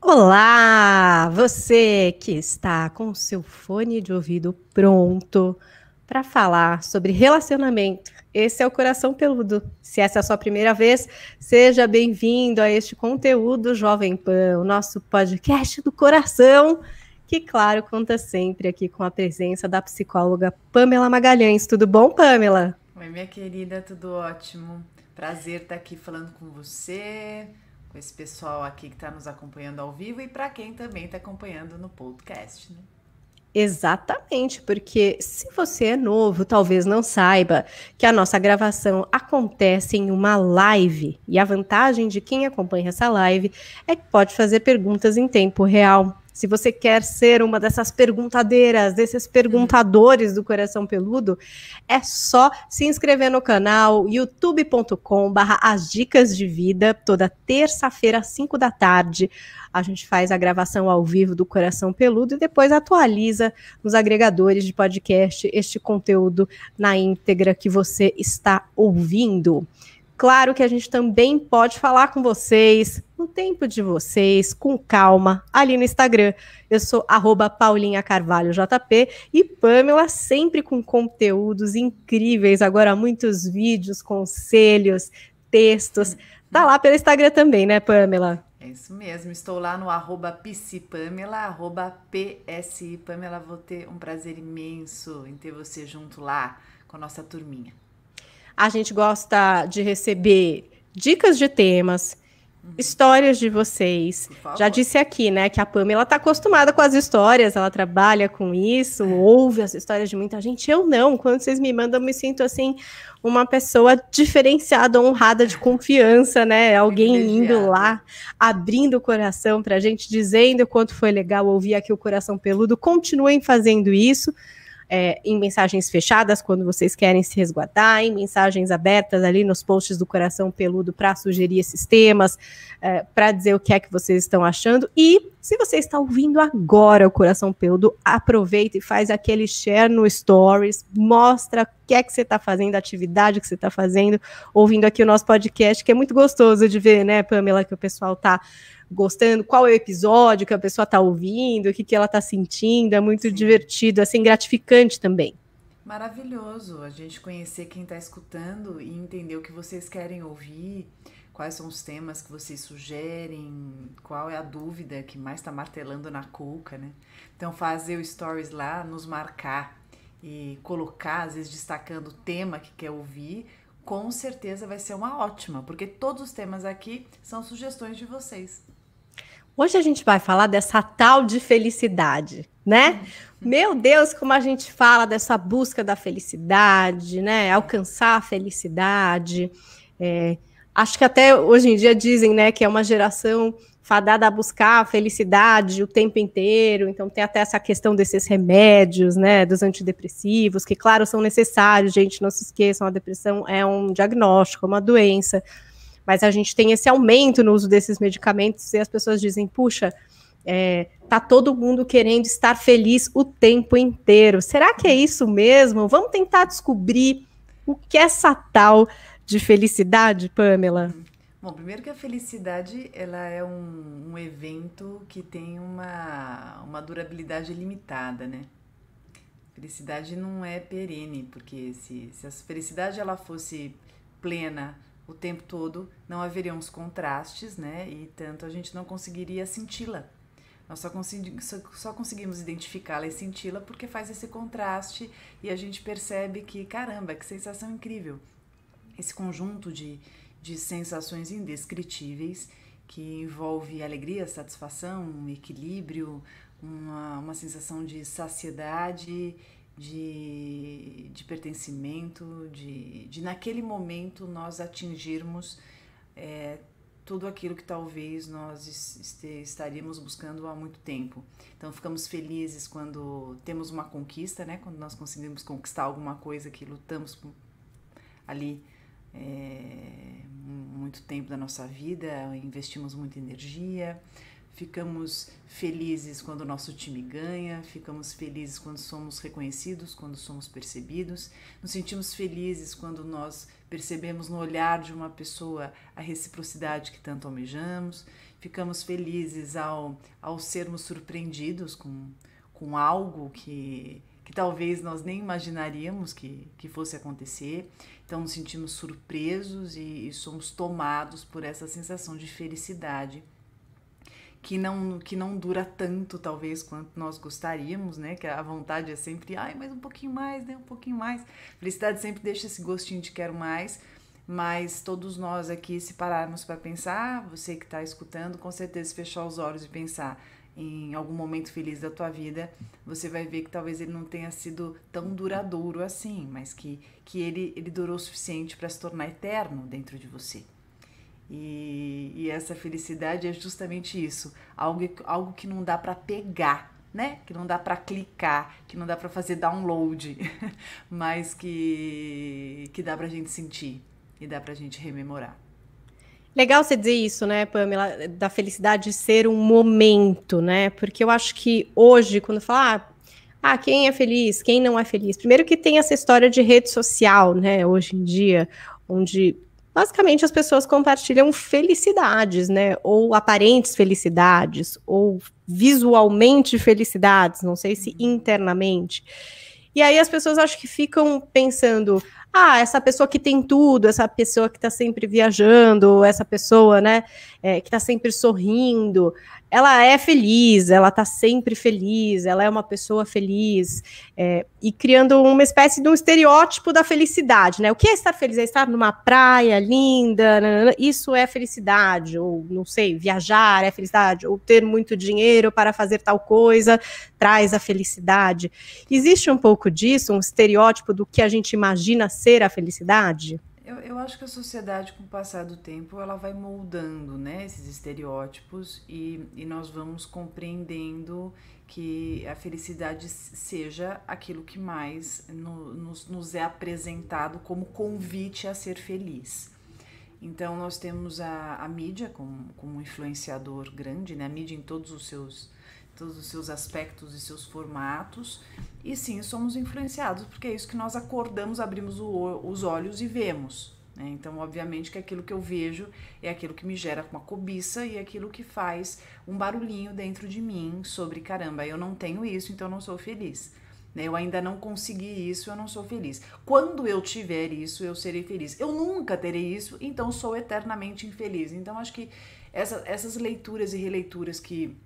Olá, você que está com seu fone de ouvido pronto para falar sobre relacionamento. Esse é o Coração Peludo. Se essa é a sua primeira vez, seja bem-vindo a este conteúdo Jovem Pan, o nosso podcast do coração, que, claro, conta sempre aqui com a presença da psicóloga Pamela Magalhães. Tudo bom, Pamela? Oi, minha querida, tudo ótimo. Prazer estar aqui falando com você, esse pessoal aqui que está nos acompanhando ao vivo e para quem também está acompanhando no podcast. Né? Exatamente, porque se você é novo, talvez não saiba que a nossa gravação acontece em uma live. E a vantagem de quem acompanha essa live é que pode fazer perguntas em tempo real. Se você quer ser uma dessas perguntadeiras, desses perguntadores do Coração Peludo, é só se inscrever no canal youtube.com.br as dicas de vida, toda terça-feira, às 5 da tarde. A gente faz a gravação ao vivo do Coração Peludo e depois atualiza nos agregadores de podcast este conteúdo na íntegra que você está ouvindo. Claro que a gente também pode falar com vocês, no tempo de vocês, com calma, ali no Instagram. Eu sou paulinhacarvalhojp e Pamela sempre com conteúdos incríveis, agora muitos vídeos, conselhos, textos. Tá lá pelo Instagram também, né, Pamela? É isso mesmo, estou lá no arroba psipamela, arroba psi. Pamela, vou ter um prazer imenso em ter você junto lá com a nossa turminha. A gente gosta de receber dicas de temas, histórias de vocês. Já disse aqui, né, que a Pamela está acostumada com as histórias, ela trabalha com isso, é. ouve as histórias de muita gente. Eu não, quando vocês me mandam, eu me sinto assim uma pessoa diferenciada, honrada de confiança, né? Alguém indo lá, abrindo o coração pra gente, dizendo o quanto foi legal ouvir aqui o coração peludo. Continuem fazendo isso é, em mensagens fechadas, quando vocês querem se resguardar, em mensagens abertas ali nos posts do Coração Peludo para sugerir esses temas, é, para dizer o que é que vocês estão achando. E se você está ouvindo agora o Coração Peludo, aproveita e faz aquele share no Stories, mostra o que é que você está fazendo, a atividade que você está fazendo, ouvindo aqui o nosso podcast, que é muito gostoso de ver, né, Pamela, que o pessoal está gostando, qual é o episódio que a pessoa está ouvindo, o que, que ela está sentindo. É muito Sim. divertido, assim, gratificante também. Maravilhoso a gente conhecer quem está escutando e entender o que vocês querem ouvir, quais são os temas que vocês sugerem, qual é a dúvida que mais está martelando na cuca, né? Então, fazer o stories lá, nos marcar e colocar, às vezes destacando o tema que quer ouvir, com certeza vai ser uma ótima, porque todos os temas aqui são sugestões de vocês. Hoje a gente vai falar dessa tal de felicidade, né? Meu Deus, como a gente fala dessa busca da felicidade, né? Alcançar a felicidade. É, acho que até hoje em dia dizem, né, que é uma geração fadada a buscar a felicidade o tempo inteiro. Então tem até essa questão desses remédios, né, dos antidepressivos, que claro são necessários, gente, não se esqueçam, a depressão é um diagnóstico, é uma doença. Mas a gente tem esse aumento no uso desses medicamentos e as pessoas dizem, puxa, é, tá todo mundo querendo estar feliz o tempo inteiro. Será que é isso mesmo? Vamos tentar descobrir o que é essa tal de felicidade, Pamela. Bom, primeiro que a felicidade ela é um, um evento que tem uma, uma durabilidade limitada, né? Felicidade não é perene, porque se, se a felicidade ela fosse plena o tempo todo não haveriam os contrastes, né? E tanto a gente não conseguiria senti-la. Nós só, consegui, só, só conseguimos identificá-la e senti-la porque faz esse contraste e a gente percebe que, caramba, que sensação incrível! Esse conjunto de, de sensações indescritíveis que envolve alegria, satisfação, equilíbrio, uma, uma sensação de saciedade de, de pertencimento, de, de naquele momento nós atingirmos é, tudo aquilo que talvez nós estaríamos buscando há muito tempo. Então ficamos felizes quando temos uma conquista, né? Quando nós conseguimos conquistar alguma coisa que lutamos ali é, muito tempo da nossa vida, investimos muita energia, ficamos felizes quando o nosso time ganha, ficamos felizes quando somos reconhecidos, quando somos percebidos, nos sentimos felizes quando nós percebemos no olhar de uma pessoa a reciprocidade que tanto almejamos, ficamos felizes ao, ao sermos surpreendidos com, com algo que, que talvez nós nem imaginaríamos que, que fosse acontecer, então nos sentimos surpresos e, e somos tomados por essa sensação de felicidade que não que não dura tanto talvez quanto nós gostaríamos, né? Que a vontade é sempre, ai, mas um pouquinho mais, né? Um pouquinho mais. Felicidade sempre deixa esse gostinho de quero mais, mas todos nós aqui se pararmos para pensar, você que está escutando, com certeza fechar os olhos e pensar em algum momento feliz da tua vida, você vai ver que talvez ele não tenha sido tão duradouro assim, mas que que ele ele durou o suficiente para se tornar eterno dentro de você. E, e essa felicidade é justamente isso, algo, algo que não dá para pegar, né? Que não dá para clicar, que não dá para fazer download, mas que que dá pra gente sentir e dá pra gente rememorar. Legal você dizer isso, né, Pamela, da felicidade ser um momento, né? Porque eu acho que hoje, quando falar ah, ah, quem é feliz, quem não é feliz, primeiro que tem essa história de rede social, né, hoje em dia, onde Basicamente, as pessoas compartilham felicidades, né? Ou aparentes felicidades, ou visualmente felicidades, não sei se uhum. internamente. E aí as pessoas acho que ficam pensando: ah, essa pessoa que tem tudo, essa pessoa que está sempre viajando, essa pessoa, né, é, que está sempre sorrindo, ela é feliz, ela tá sempre feliz, ela é uma pessoa feliz, é, e criando uma espécie de um estereótipo da felicidade, né? O que é estar feliz? É estar numa praia linda, nanana, isso é felicidade, ou não sei, viajar é felicidade, ou ter muito dinheiro para fazer tal coisa traz a felicidade. Existe um pouco disso, um estereótipo do que a gente imagina ser a felicidade? Eu, eu acho que a sociedade, com o passar do tempo, ela vai moldando né, esses estereótipos e, e nós vamos compreendendo que a felicidade seja aquilo que mais no, nos, nos é apresentado como convite a ser feliz. Então, nós temos a, a mídia como, como um influenciador grande, né? a mídia em todos os seus todos os seus aspectos e seus formatos. E sim, somos influenciados, porque é isso que nós acordamos, abrimos o, os olhos e vemos. Né? Então, obviamente, que aquilo que eu vejo é aquilo que me gera uma cobiça e aquilo que faz um barulhinho dentro de mim sobre: caramba, eu não tenho isso, então eu não sou feliz. Né? Eu ainda não consegui isso, eu não sou feliz. Quando eu tiver isso, eu serei feliz. Eu nunca terei isso, então sou eternamente infeliz. Então, acho que essa, essas leituras e releituras que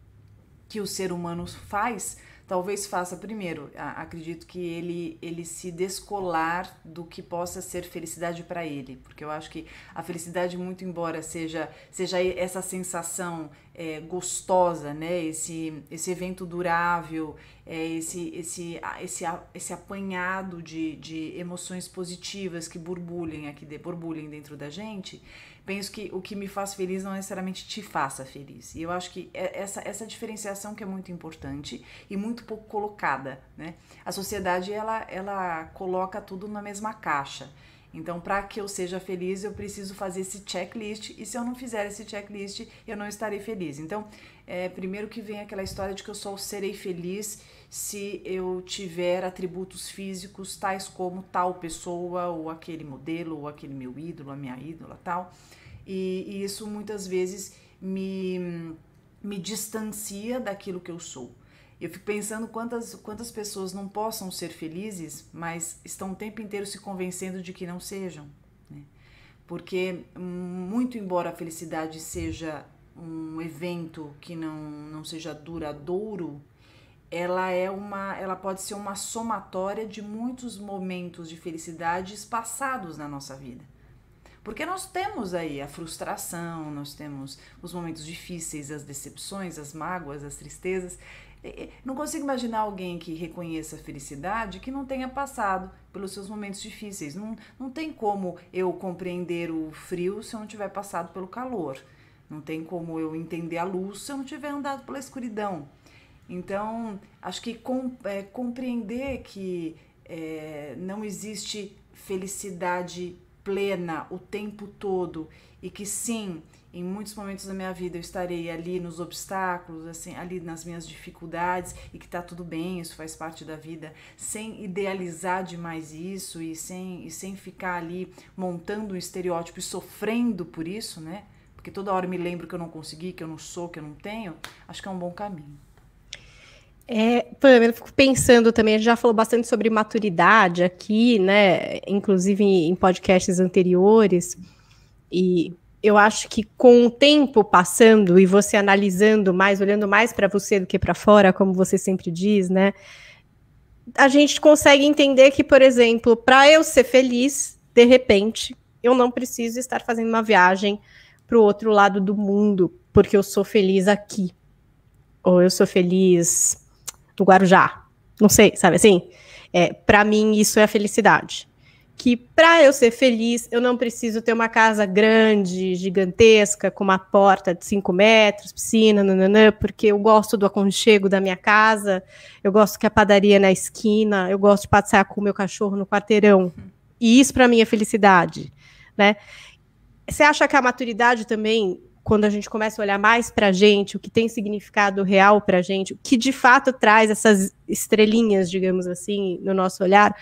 que o ser humano faz, talvez faça primeiro, acredito que ele ele se descolar do que possa ser felicidade para ele, porque eu acho que a felicidade muito embora seja seja essa sensação é, gostosa, né, esse esse evento durável, é, esse esse esse esse apanhado de, de emoções positivas que borbulhem aqui de borbulhem dentro da gente, penso que o que me faz feliz não necessariamente te faça feliz. E eu acho que é essa, essa diferenciação que é muito importante e muito pouco colocada, né? A sociedade, ela, ela coloca tudo na mesma caixa. Então, para que eu seja feliz, eu preciso fazer esse checklist, e se eu não fizer esse checklist, eu não estarei feliz. Então, é, primeiro que vem aquela história de que eu só serei feliz se eu tiver atributos físicos tais como tal pessoa, ou aquele modelo, ou aquele meu ídolo, a minha ídola, tal. E, e isso muitas vezes me, me distancia daquilo que eu sou. Eu fico pensando quantas, quantas pessoas não possam ser felizes, mas estão o tempo inteiro se convencendo de que não sejam. Né? Porque, muito embora a felicidade seja um evento que não, não seja duradouro, ela é uma, ela pode ser uma somatória de muitos momentos de felicidades passados na nossa vida. Porque nós temos aí a frustração, nós temos os momentos difíceis, as decepções, as mágoas, as tristezas. Não consigo imaginar alguém que reconheça a felicidade que não tenha passado pelos seus momentos difíceis. Não, não tem como eu compreender o frio se eu não tiver passado pelo calor. Não tem como eu entender a luz se eu não tiver andado pela escuridão. Então, acho que com, é, compreender que é, não existe felicidade plena o tempo todo e que sim, em muitos momentos da minha vida eu estarei ali nos obstáculos, assim, ali nas minhas dificuldades e que tá tudo bem, isso faz parte da vida, sem idealizar demais isso e sem e sem ficar ali montando um estereótipo e sofrendo por isso, né? Porque toda hora me lembro que eu não consegui, que eu não sou, que eu não tenho, acho que é um bom caminho. É, Pamela, eu fico pensando também, a gente já falou bastante sobre maturidade aqui, né? Inclusive em podcasts anteriores. E eu acho que com o tempo passando e você analisando mais, olhando mais para você do que para fora, como você sempre diz, né? A gente consegue entender que, por exemplo, para eu ser feliz, de repente, eu não preciso estar fazendo uma viagem para o outro lado do mundo, porque eu sou feliz aqui. Ou eu sou feliz do Guarujá. Não sei, sabe assim? É, para mim, isso é a felicidade. Que para eu ser feliz, eu não preciso ter uma casa grande, gigantesca, com uma porta de 5 metros, piscina, nananã, porque eu gosto do aconchego da minha casa, eu gosto que a padaria é na esquina, eu gosto de passear com o meu cachorro no quarteirão. E isso para mim é felicidade, né? Você acha que a maturidade também quando a gente começa a olhar mais para a gente, o que tem significado real para a gente, o que de fato traz essas estrelinhas, digamos assim, no nosso olhar,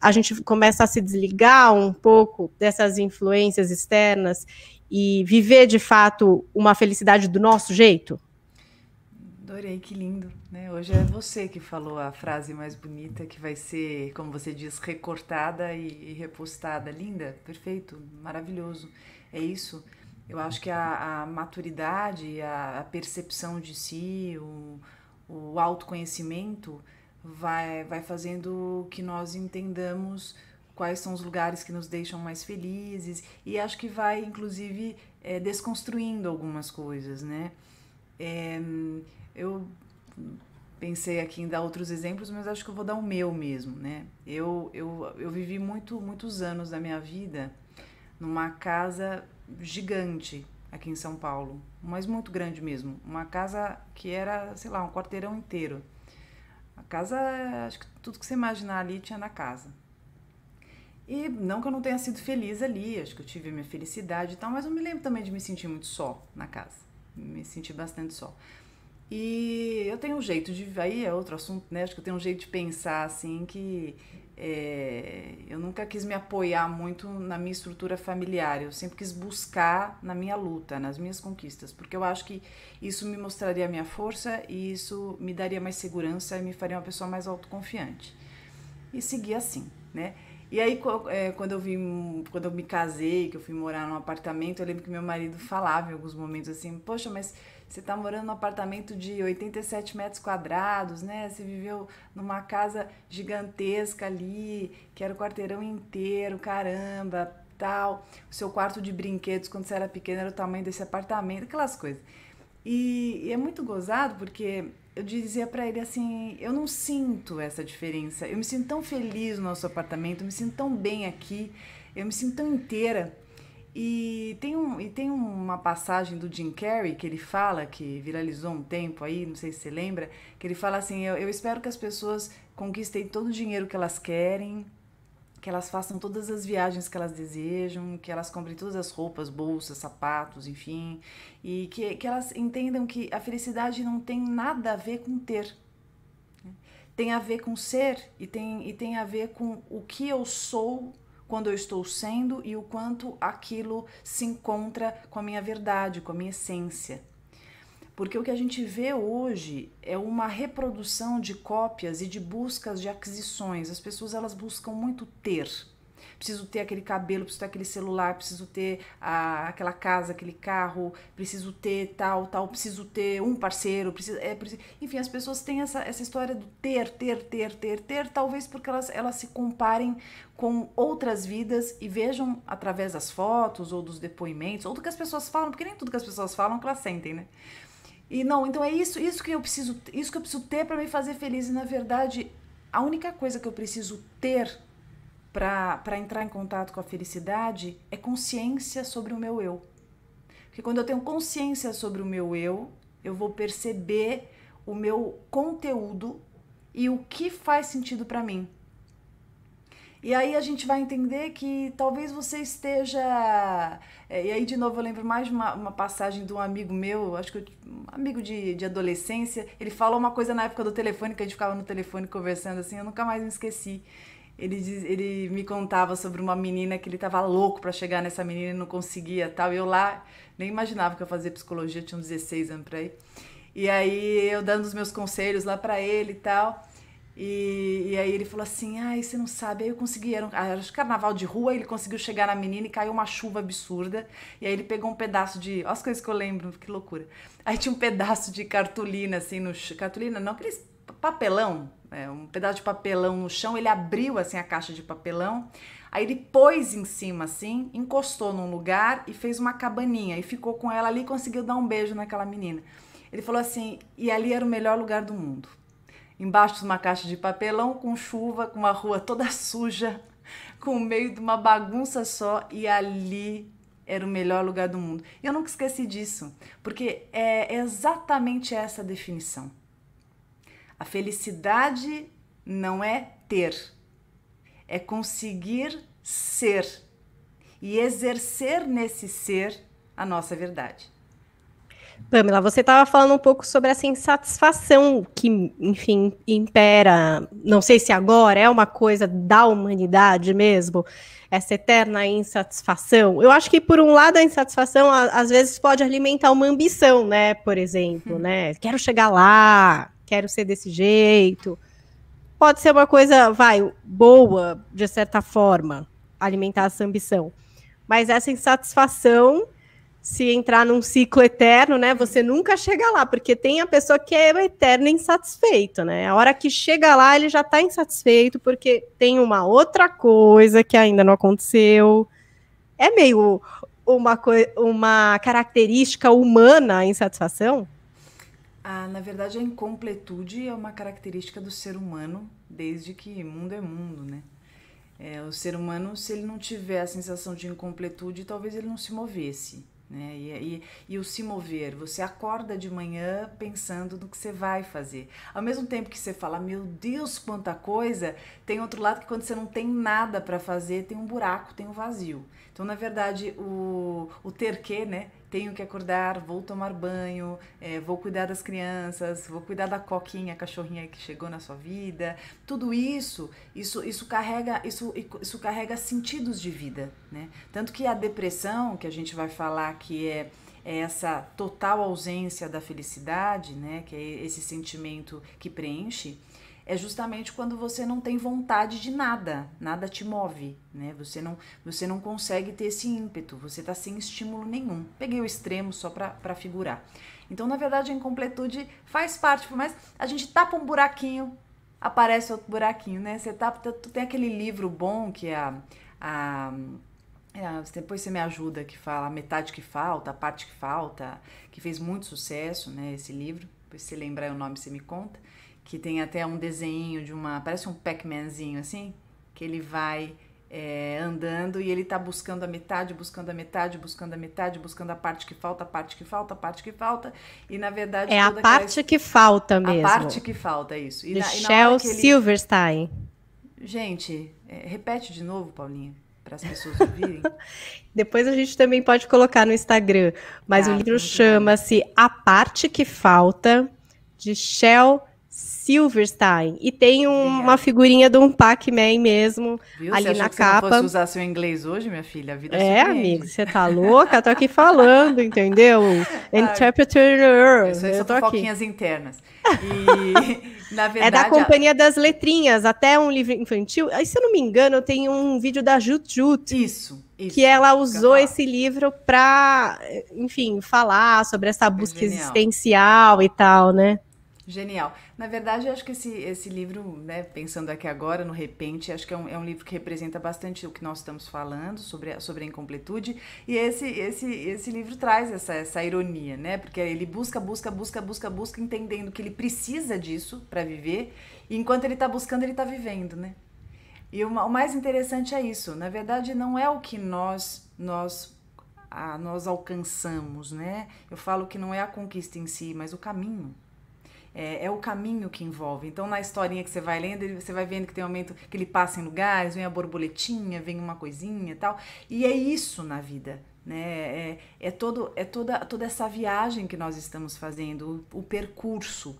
a gente começa a se desligar um pouco dessas influências externas e viver de fato uma felicidade do nosso jeito? Adorei, que lindo. Né? Hoje é você que falou a frase mais bonita, que vai ser, como você diz, recortada e repostada. Linda, perfeito, maravilhoso. É isso. Eu acho que a, a maturidade, a, a, percepção de si, o, o autoconhecimento vai, vai fazendo que nós entendamos quais são os lugares que nos deixam mais felizes e acho que vai inclusive é, desconstruindo algumas coisas né é, eu pensei aqui em dar outros exemplos mas acho que eu vou dar o meu mesmo né eu eu, eu vivi muito muitos anos da minha vida numa casa gigante aqui em São Paulo, mas muito grande mesmo. Uma casa que era, sei lá, um quarteirão inteiro. A casa, acho que tudo que você imaginar ali tinha na casa. E não que eu não tenha sido feliz ali, acho que eu tive a minha felicidade e tal, mas eu me lembro também de me sentir muito só na casa. Me senti bastante só. E eu tenho um jeito de. Aí é outro assunto, né? Acho que eu tenho um jeito de pensar assim que é, eu nunca quis me apoiar muito na minha estrutura familiar, eu sempre quis buscar na minha luta, nas minhas conquistas, porque eu acho que isso me mostraria a minha força e isso me daria mais segurança e me faria uma pessoa mais autoconfiante. E segui assim, né? E aí, é, quando eu, vim, quando eu me casei, que eu fui morar num apartamento, eu lembro que meu marido falava em alguns momentos assim: Poxa, mas você está morando num apartamento de 87 metros quadrados, né? Você viveu numa casa gigantesca ali, que era o quarteirão inteiro, caramba, tal. O seu quarto de brinquedos quando você era pequeno era o tamanho desse apartamento, aquelas coisas. E, e é muito gozado porque eu dizia para ele assim: eu não sinto essa diferença. Eu me sinto tão feliz no nosso apartamento, eu me sinto tão bem aqui, eu me sinto tão inteira. E tem, um, e tem uma passagem do Jim Carrey que ele fala, que viralizou um tempo aí, não sei se você lembra, que ele fala assim: eu, eu espero que as pessoas conquistem todo o dinheiro que elas querem, que elas façam todas as viagens que elas desejam, que elas comprem todas as roupas, bolsas, sapatos, enfim, e que, que elas entendam que a felicidade não tem nada a ver com ter. Né? Tem a ver com ser e tem, e tem a ver com o que eu sou quando eu estou sendo e o quanto aquilo se encontra com a minha verdade, com a minha essência. Porque o que a gente vê hoje é uma reprodução de cópias e de buscas de aquisições. As pessoas elas buscam muito ter preciso ter aquele cabelo, preciso ter aquele celular, preciso ter a, aquela casa, aquele carro, preciso ter tal, tal, preciso ter um parceiro, preciso, é, preciso, enfim, as pessoas têm essa, essa história do ter, ter, ter, ter, ter, talvez porque elas, elas se comparem com outras vidas e vejam através das fotos ou dos depoimentos ou do que as pessoas falam, porque nem tudo que as pessoas falam que elas sentem, né? E não, então é isso, isso que eu preciso, isso que eu preciso ter para me fazer feliz. E na verdade, a única coisa que eu preciso ter para entrar em contato com a felicidade é consciência sobre o meu eu. Porque quando eu tenho consciência sobre o meu eu, eu vou perceber o meu conteúdo e o que faz sentido para mim. E aí a gente vai entender que talvez você esteja. É, e aí, de novo, eu lembro mais de uma, uma passagem de um amigo meu, acho que eu, um amigo de, de adolescência. Ele falou uma coisa na época do telefone, que a gente ficava no telefone conversando assim, eu nunca mais me esqueci. Ele, diz, ele me contava sobre uma menina que ele tava louco para chegar nessa menina e não conseguia tal. E eu lá nem imaginava que eu fazia psicologia, tinha uns 16 anos por aí. E aí eu dando os meus conselhos lá para ele e tal. E, aí ele falou assim: ai, você não sabe. Aí eu consegui, era, um, era carnaval de rua, ele conseguiu chegar na menina e caiu uma chuva absurda. E aí ele pegou um pedaço de. Olha as coisas que eu lembro, que loucura. Aí tinha um pedaço de cartolina, assim, no. Cartolina não, aqueles papelão é, um pedaço de papelão no chão, ele abriu assim a caixa de papelão, aí ele pôs em cima assim, encostou num lugar e fez uma cabaninha e ficou com ela ali e conseguiu dar um beijo naquela menina. Ele falou assim, e ali era o melhor lugar do mundo. Embaixo de uma caixa de papelão, com chuva, com uma rua toda suja, com o meio de uma bagunça só, e ali era o melhor lugar do mundo. E eu nunca esqueci disso, porque é exatamente essa a definição. A felicidade não é ter, é conseguir ser e exercer nesse ser a nossa verdade. Pamela, você estava falando um pouco sobre essa insatisfação que, enfim, impera, não sei se agora é uma coisa da humanidade mesmo, essa eterna insatisfação. Eu acho que, por um lado, a insatisfação às vezes pode alimentar uma ambição, né? Por exemplo, uhum. né? Quero chegar lá, quero ser desse jeito. Pode ser uma coisa, vai, boa, de certa forma, alimentar essa ambição. Mas essa insatisfação, se entrar num ciclo eterno, né, você nunca chega lá, porque tem a pessoa que é eterna insatisfeita, né? A hora que chega lá, ele já está insatisfeito, porque tem uma outra coisa que ainda não aconteceu. É meio uma, uma característica humana a insatisfação? Ah, na verdade, a incompletude é uma característica do ser humano, desde que mundo é mundo, né? É, o ser humano, se ele não tiver a sensação de incompletude, talvez ele não se movesse. Né? E, e, e, o se mover, você acorda de manhã pensando no que você vai fazer. Ao mesmo tempo que você fala, meu Deus, quanta coisa, tem outro lado que quando você não tem nada para fazer, tem um buraco, tem um vazio. Então, na verdade, o, o ter que, né? tenho que acordar, vou tomar banho, é, vou cuidar das crianças, vou cuidar da coquinha, cachorrinha que chegou na sua vida. Tudo isso, isso, isso carrega, isso, isso carrega sentidos de vida, né? Tanto que a depressão, que a gente vai falar que é é essa total ausência da felicidade, né, que é esse sentimento que preenche, é justamente quando você não tem vontade de nada, nada te move, né? Você não, você não consegue ter esse ímpeto, você tá sem estímulo nenhum. Peguei o extremo só para figurar. Então, na verdade, a incompletude faz parte, mas a gente tapa um buraquinho, aparece outro buraquinho, né? Você tapa, tem aquele livro bom que é a, é a depois você me ajuda que fala a metade que falta, a parte que falta, que fez muito sucesso, né, esse livro. Depois se lembrar o nome, você me conta que tem até um desenho de uma. parece um Pac-Manzinho assim, que ele vai é, andando e ele tá buscando a metade, buscando a metade, buscando a metade, buscando a parte que falta, a parte que falta, a parte que falta. E na verdade. É a parte aquela... que falta mesmo. A parte que falta, isso. E Michelle na, e na Silverstein. Gente, é, repete de novo, Paulinha para as pessoas ouvirem. Depois a gente também pode colocar no Instagram. Mas ah, o livro chama-se A Parte Que Falta, de Shell Silverstein. E tem um, uma figurinha de um Pac-Man mesmo Viu? ali na que capa. Você não usar seu inglês hoje, minha filha? A vida é, amigo, você tá louca? Eu tô aqui falando, entendeu? Interpreter. Né? Eu, eu tô aqui. internas. E, verdade, é da Companhia a... das Letrinhas, até um livro infantil. Aí, se eu não me engano, eu tenho um vídeo da Jutjut. Isso. Isso, que ela usou que esse livro para, enfim, falar sobre essa busca existencial e tal, né? Genial. Na verdade, eu acho que esse, esse livro, né, pensando aqui agora, no repente, acho que é um, é um livro que representa bastante o que nós estamos falando sobre a, sobre a incompletude. E esse, esse, esse livro traz essa, essa ironia, né? Porque ele busca, busca, busca, busca, busca, entendendo que ele precisa disso para viver. E enquanto ele está buscando, ele está vivendo, né? E o, o mais interessante é isso. Na verdade, não é o que nós nós a, nós alcançamos, né? Eu falo que não é a conquista em si, mas o caminho. É, é, o caminho que envolve. Então, na historinha que você vai lendo, você vai vendo que tem um momento que ele passa em lugares, vem a borboletinha, vem uma coisinha e tal. E é isso na vida. Né? É, é, todo, é toda, toda essa viagem que nós estamos fazendo, o, o percurso.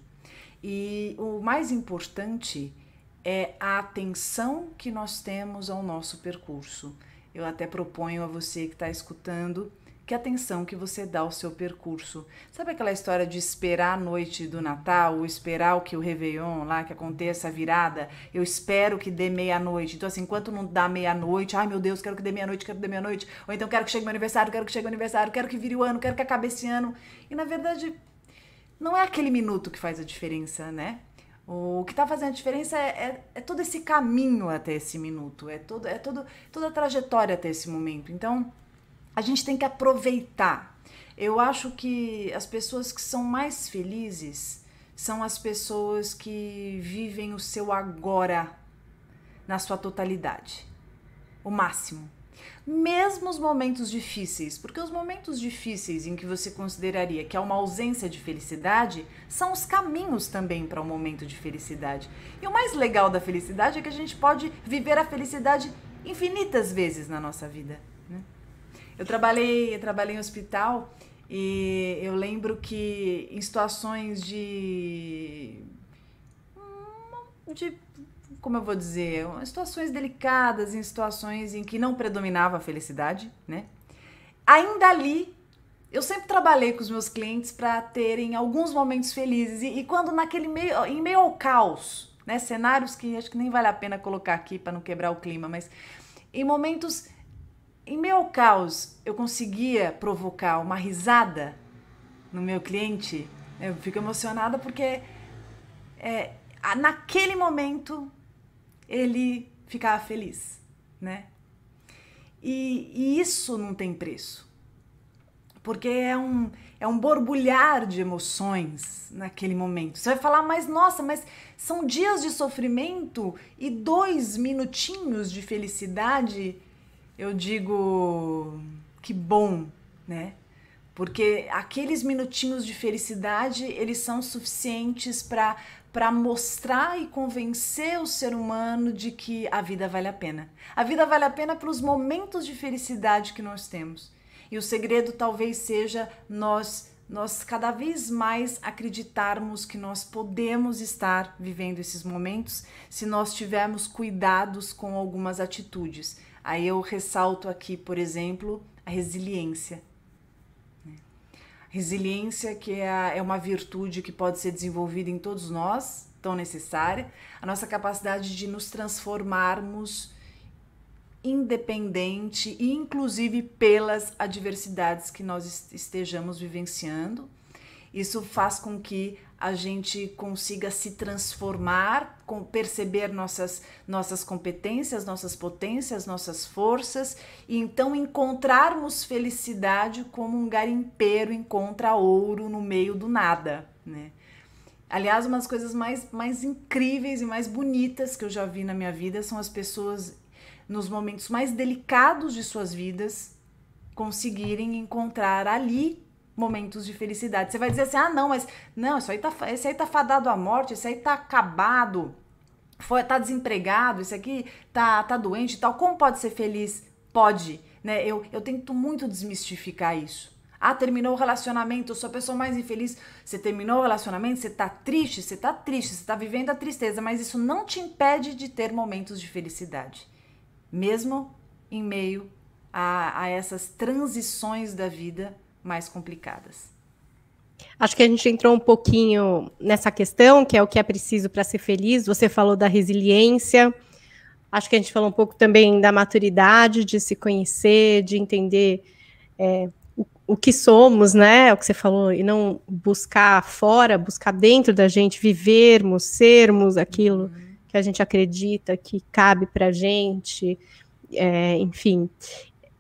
E o mais importante é a atenção que nós temos ao nosso percurso. Eu até proponho a você que está escutando que atenção que você dá ao seu percurso. Sabe aquela história de esperar a noite do Natal, ou esperar o que o Réveillon lá, que aconteça a virada? Eu espero que dê meia-noite. Então, assim, enquanto não dá meia-noite, ai meu Deus, quero que dê meia-noite, quero que dê meia-noite. Ou então quero que chegue meu aniversário, quero que chegue meu aniversário, quero que vire o ano, quero que acabe esse ano. E na verdade, não é aquele minuto que faz a diferença, né? O que está fazendo a diferença é, é, é, todo esse caminho até esse minuto, é, todo, é todo, toda a trajetória até esse momento. Então, a gente tem que aproveitar. Eu acho que as pessoas que são mais felizes são as pessoas que vivem o seu agora na sua totalidade, o máximo. Mesmo os momentos difíceis, porque os momentos difíceis em que você consideraria que há uma ausência de felicidade são os caminhos também para o um momento de felicidade. E o mais legal da felicidade é que a gente pode viver a felicidade infinitas vezes na nossa vida. Eu trabalhei, eu trabalhei em hospital e eu lembro que em situações de hum, de como eu vou dizer, situações delicadas, em situações em que não predominava a felicidade, né? Ainda ali eu sempre trabalhei com os meus clientes para terem alguns momentos felizes e, e, quando naquele meio, em meio ao caos, né, cenários que acho que nem vale a pena colocar aqui para não quebrar o clima, mas em momentos em meu caos, eu conseguia provocar uma risada no meu cliente, eu fico emocionada porque é, naquele momento ele ficava feliz, né? E, e, isso não tem preço, porque é um, é um borbulhar de emoções naquele momento. Você vai falar, mas nossa, mas são dias de sofrimento e dois minutinhos de felicidade eu digo que bom, né? Porque aqueles minutinhos de felicidade, eles são suficientes para para mostrar e convencer o ser humano de que a vida vale a pena. A vida vale a pena pelos momentos de felicidade que nós temos. E o segredo talvez seja nós nós cada vez mais acreditarmos que nós podemos estar vivendo esses momentos se nós tivermos cuidados com algumas atitudes. Aí eu ressalto aqui, por exemplo, a resiliência. Né? Resiliência, que é, é uma virtude que pode ser desenvolvida em todos nós, tão necessária, a nossa capacidade de nos transformarmos independente e inclusive pelas adversidades que nós estejamos vivenciando isso faz com que a gente consiga se transformar, com, perceber nossas, nossas competências, nossas potências, nossas forças, e então encontrarmos felicidade como um garimpeiro encontra ouro no meio do nada. Né? Aliás, uma das coisas mais, mais incríveis e mais bonitas que eu já vi na minha vida são as pessoas, nos momentos mais delicados de suas vidas, conseguirem encontrar ali momentos de felicidade. Você vai dizer assim: ah, não, mas não, isso aí tá, esse aí tá fadado à morte, esse aí tá acabado, foi, tá desempregado, isso aqui tá, tá doente e tal. Como pode ser feliz? Pode. Né? Eu, eu tento muito desmistificar isso. Ah, terminou o relacionamento, eu sou a pessoa mais infeliz. Você terminou o relacionamento, você tá triste, você tá triste, você tá vivendo a tristeza, mas isso não te impede de ter momentos de felicidade. Mesmo em meio a, a essas transições da vida mais complicadas. Acho que a gente entrou um pouquinho nessa questão, que é o que é preciso para ser feliz. Você falou da resiliência. Acho que a gente falou um pouco também da maturidade, de se conhecer, de entender é, o, o, que somos, né? O que você falou, e não buscar fora, buscar dentro da gente, vivermos, sermos aquilo uhum. que a gente acredita, que cabe para a gente, é, enfim.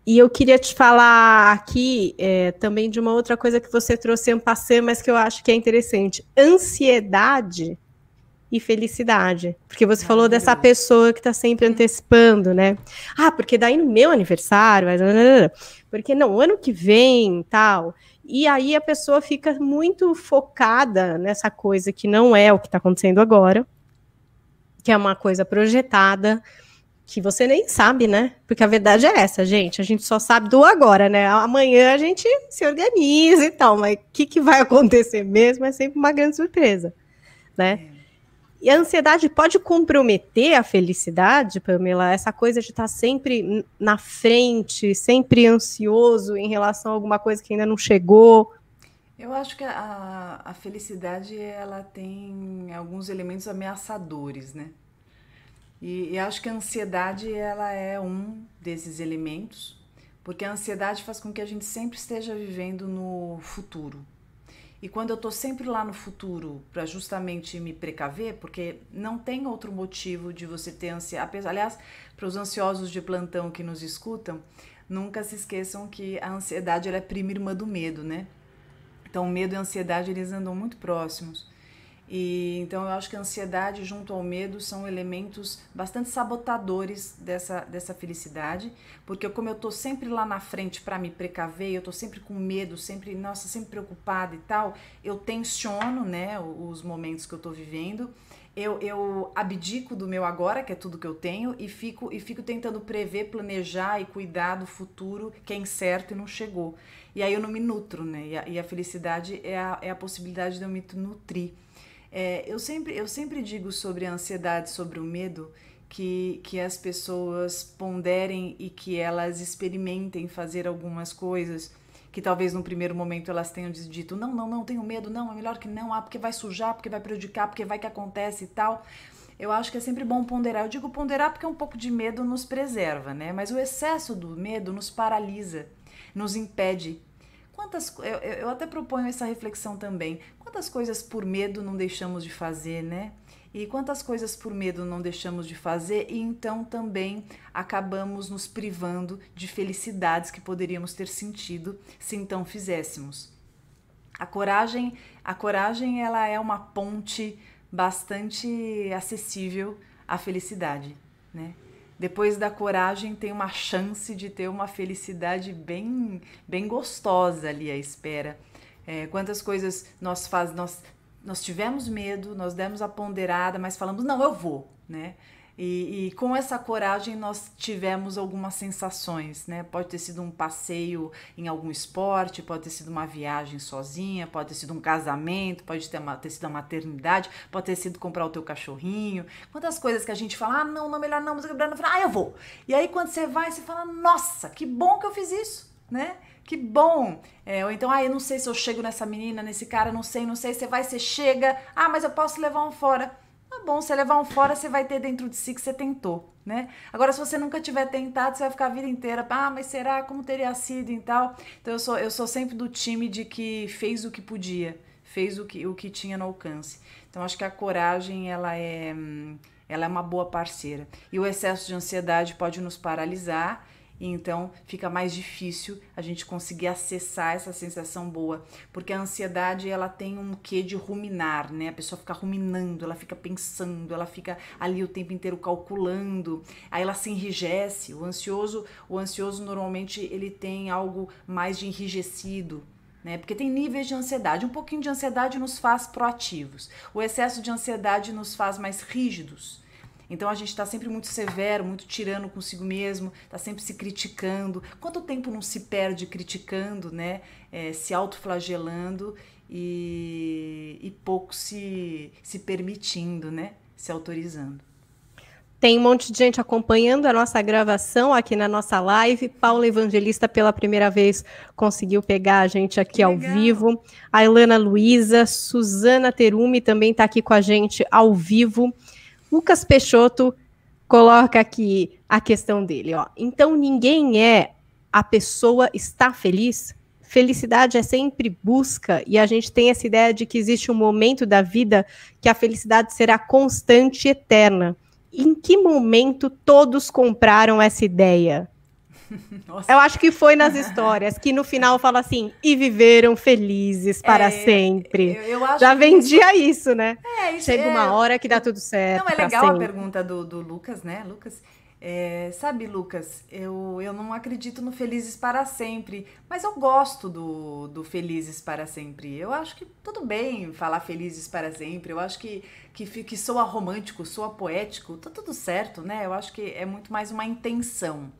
E eu queria te falar aqui é, também de uma outra coisa que você trouxe em passeio, mas que eu acho que é interessante: ansiedade e felicidade. Porque você falou dessa pessoa que está sempre antecipando, né? Ah, porque daí no meu aniversário, porque não, ano que vem tal. E aí a pessoa fica muito focada nessa coisa que não é o que está acontecendo agora, que é uma coisa projetada que você nem sabe, né? Porque a verdade é essa, gente. A gente só sabe do agora, né? Amanhã a gente se organiza e tal, mas o que, que vai acontecer mesmo é sempre uma grande surpresa, né? E a ansiedade pode comprometer a felicidade, Pamela? Essa coisa de estar tá sempre na frente, sempre ansioso em relação a alguma coisa que ainda não chegou. Eu acho que a, a felicidade ela tem alguns elementos ameaçadores, né? E, e acho que a ansiedade ela é um desses elementos, porque a ansiedade faz com que a gente sempre esteja vivendo no futuro. E quando eu estou sempre lá no futuro para justamente me precaver, porque não tem outro motivo de você ter ansiedade. Aliás, para os ansiosos de plantão que nos escutam, nunca se esqueçam que a ansiedade é prima irmã do medo, né? Então, medo e ansiedade eles andam muito próximos. E, então eu acho que a ansiedade junto ao medo são elementos bastante sabotadores dessa, dessa felicidade, porque como eu estou sempre lá na frente para me precaver, eu estou sempre com medo, sempre, nossa, sempre preocupada e tal, eu tensiono, né, os momentos que eu estou vivendo. Eu, eu abdico do meu agora, que é tudo que eu tenho, e fico e fico tentando prever, planejar e cuidar do futuro que é incerto e não chegou. E aí eu não me nutro, né? E a, e a felicidade é a, é a possibilidade de eu me nutrir. É, eu, sempre, eu sempre digo sobre a ansiedade, sobre o medo, que, que as pessoas ponderem e que elas experimentem fazer algumas coisas que talvez no primeiro momento elas tenham dito: não, não, não, tenho medo, não, é melhor que não, ah, porque vai sujar, porque vai prejudicar, porque vai que acontece e tal. Eu acho que é sempre bom ponderar. Eu digo ponderar porque é um pouco de medo nos preserva, né? Mas o excesso do medo nos paralisa, nos impede Quantas, eu, eu até proponho essa reflexão também. Quantas coisas por medo não deixamos de fazer, né? E quantas coisas por medo não deixamos de fazer e então também acabamos nos privando de felicidades que poderíamos ter sentido se então fizéssemos. A coragem, a coragem ela é uma ponte bastante acessível à felicidade, né? depois da coragem tem uma chance de ter uma felicidade bem, bem gostosa ali à espera. É, quantas coisas nós faz, nós, nós tivemos medo, nós demos a ponderada, mas falamos não, eu vou, né? E, e, com essa coragem nós tivemos algumas sensações, né? Pode ter sido um passeio em algum esporte, pode ter sido uma viagem sozinha, pode ter sido um casamento, pode ter, uma, ter sido a maternidade, pode ter sido comprar o teu cachorrinho. Quantas coisas que a gente fala, ah, não, não, melhor não, mas não ah, eu vou. E aí quando você vai, você fala, nossa, que bom que eu fiz isso, né? Que bom! É, ou então, ah, eu não sei se eu chego nessa menina, nesse cara, não sei, não sei. Você vai, você chega, ah, mas eu posso levar um fora bom, você levar um fora, você vai ter dentro de si que você tentou, né? Agora, se você nunca tiver tentado, você vai ficar a vida inteira, ah, mas será, como teria sido e tal. Então, eu sou, eu sou sempre do time de que fez o que podia, fez o que, o que tinha no alcance. Então, acho que a coragem, ela é, hum, ela é uma boa parceira. E o excesso de ansiedade pode nos paralisar, e então fica mais difícil a gente conseguir acessar essa sensação boa, porque a ansiedade ela tem um quê de ruminar, né? A pessoa fica ruminando, ela fica pensando, ela fica ali o tempo inteiro calculando, aí ela se enrijece. O ansioso, o ansioso normalmente ele tem algo mais de enrijecido, né? Porque tem níveis de ansiedade. Um pouquinho de ansiedade nos faz proativos. O excesso de ansiedade nos faz mais rígidos. Então a gente está sempre muito severo, muito tirano consigo mesmo, está sempre se criticando. Quanto tempo não se perde criticando, né? É, se autoflagelando e, e pouco se, se permitindo, né? Se autorizando. Tem um monte de gente acompanhando a nossa gravação aqui na nossa live. Paula Evangelista, pela primeira vez, conseguiu pegar a gente aqui ao vivo. A Ilana Luiza, Suzana Terumi também está aqui com a gente ao vivo. Lucas Peixoto coloca aqui a questão dele, ó. Então ninguém é a pessoa está feliz? Felicidade é sempre busca e a gente tem essa ideia de que existe um momento da vida que a felicidade será constante e eterna. Em que momento todos compraram essa ideia? Nossa. Eu acho que foi nas histórias que no final fala assim: e viveram felizes para é, sempre. Eu, eu Já vendia isso, isso né? É, isso Chega é, uma hora que dá tudo certo. Não, é legal sempre. a pergunta do, do Lucas, né? Lucas. É, sabe, Lucas, eu, eu não acredito no Felizes para Sempre, mas eu gosto do, do Felizes para Sempre. Eu acho que tudo bem falar Felizes para Sempre. Eu acho que que, que soa romântico, soa poético, tá tudo certo, né? Eu acho que é muito mais uma intenção.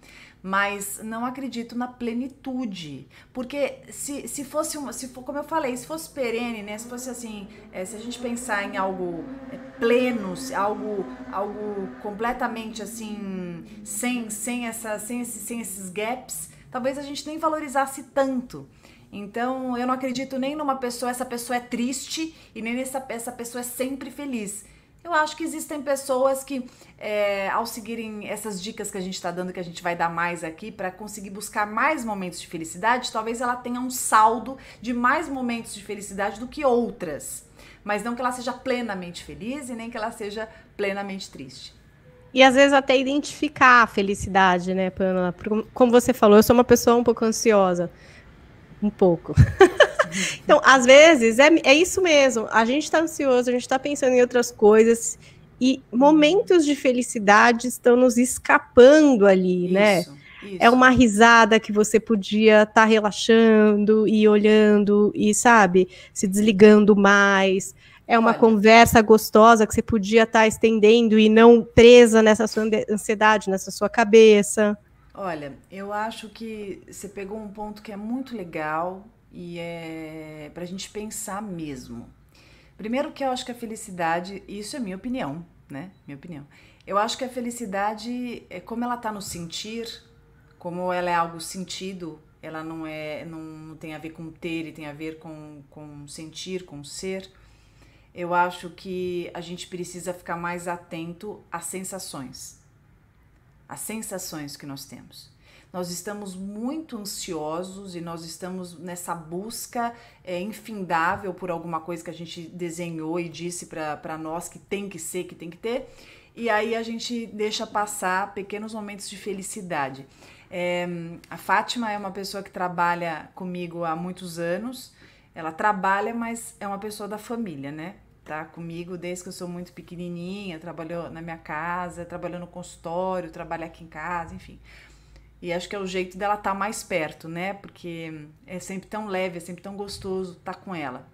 Mas não acredito na plenitude. Porque se, se fosse, uma, se for, como eu falei, se fosse perene, né? Se fosse assim, é, se a gente pensar em algo eh, pleno, algo, algo completamente assim, sem, sem, essa, sem, esse, sem esses gaps, talvez a gente nem valorizasse tanto. Então, eu não acredito nem numa pessoa, essa pessoa é triste e nem nessa essa pessoa é sempre feliz. Eu acho que existem pessoas que, é, ao seguirem essas dicas que a gente está dando, que a gente vai dar mais aqui, para conseguir buscar mais momentos de felicidade, talvez ela tenha um saldo de mais momentos de felicidade do que outras. Mas não que ela seja plenamente feliz e nem que ela seja plenamente triste. E às vezes até identificar a felicidade, né, Pamela? Como você falou, eu sou uma pessoa um pouco ansiosa. Um pouco. então, às vezes, é, é isso mesmo. A gente está ansioso, a gente está pensando em outras coisas. E momentos de felicidade estão nos escapando ali, né? isso, né? Isso. É uma risada que você podia estar tá relaxando e olhando e, sabe, se desligando mais. É uma Olha. conversa gostosa que você podia estar tá estendendo e não presa nessa sua ansiedade, nessa sua cabeça. Olha, eu acho que você pegou um ponto que é muito legal e é para a gente pensar mesmo. Primeiro que eu acho que a felicidade, isso é minha opinião, né? Minha opinião. Eu acho que a felicidade é como ela tá no sentir, como ela é algo sentido, ela não é não tem a ver com ter e tem a ver com, com sentir, com ser. Eu acho que a gente precisa ficar mais atento às sensações as sensações que nós temos. Nós estamos muito ansiosos e nós estamos nessa busca é, infindável por alguma coisa que a gente desenhou e disse para nós que tem que ser, que tem que ter. E aí a gente deixa passar pequenos momentos de felicidade. É, a Fátima é uma pessoa que trabalha comigo há muitos anos. Ela trabalha, mas é uma pessoa da família, né? tá comigo desde que eu sou muito pequenininha, trabalhou na minha casa, trabalhou no consultório, trabalha aqui em casa, enfim. E acho que é o jeito dela estar tá mais perto, né? Porque é sempre tão leve, é sempre tão gostoso estar tá com ela.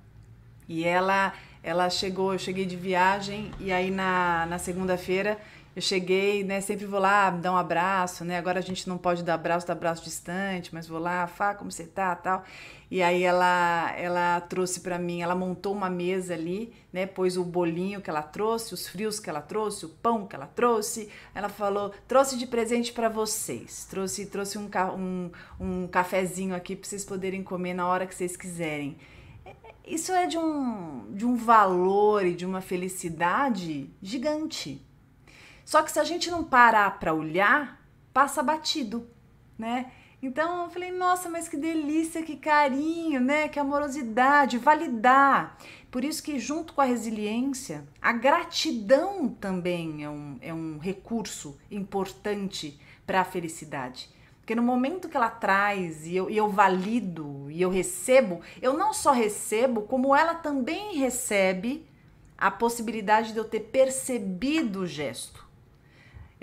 E ela, ela chegou, eu cheguei de viagem e aí na, na segunda-feira eu cheguei, né? Sempre vou lá dar um abraço, né? Agora a gente não pode dar abraço, dar abraço distante, mas vou lá, Fá, como você tá, tal. E aí ela, ela trouxe para mim, ela montou uma mesa ali, né? Pôs o bolinho que ela trouxe, os frios que ela trouxe, o pão que ela trouxe. Ela falou, trouxe de presente para vocês. Trouxe, trouxe um, um, um cafezinho aqui para vocês poderem comer na hora que vocês quiserem isso é de um, de um valor e de uma felicidade gigante. Só que se a gente não parar para olhar, passa batido, né? Então eu falei, nossa, mas que delícia, que carinho, né? Que amorosidade, validar. Por isso que junto com a resiliência, a gratidão também é um, é um recurso importante para a felicidade. Porque no momento que ela traz e eu, e eu valido e eu recebo, eu não só recebo, como ela também recebe a possibilidade de eu ter percebido o gesto.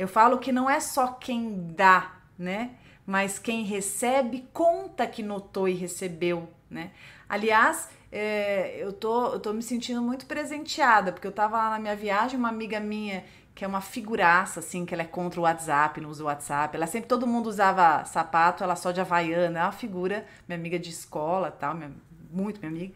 Eu falo que não é só quem dá, né? Mas quem recebe conta que notou e recebeu, né? Aliás, é, eu, tô, eu tô me sentindo muito presenteada, porque eu tava lá na minha viagem, uma amiga minha que é uma figuraça, assim, que ela é contra o WhatsApp, não usa o WhatsApp. Ela sempre, todo mundo usava sapato, ela só de havaiana, é uma figura, minha amiga de escola tal, minha, muito minha amiga.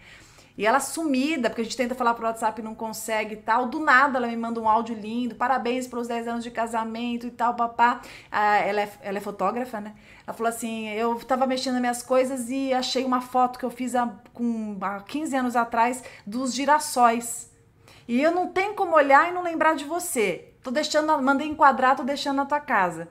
E ela sumida, porque a gente tenta falar pro WhatsApp e não consegue e tal. Do nada ela me manda um áudio lindo, parabéns pelos 10 anos de casamento e tal, papá. Ah, ela, é, ela é fotógrafa, né? Ela falou assim: eu tava mexendo nas minhas coisas e achei uma foto que eu fiz há, com, há 15 anos atrás dos girassóis. E eu não tenho como olhar e não lembrar de você. Tô deixando, mandei enquadrar, tô deixando na tua casa.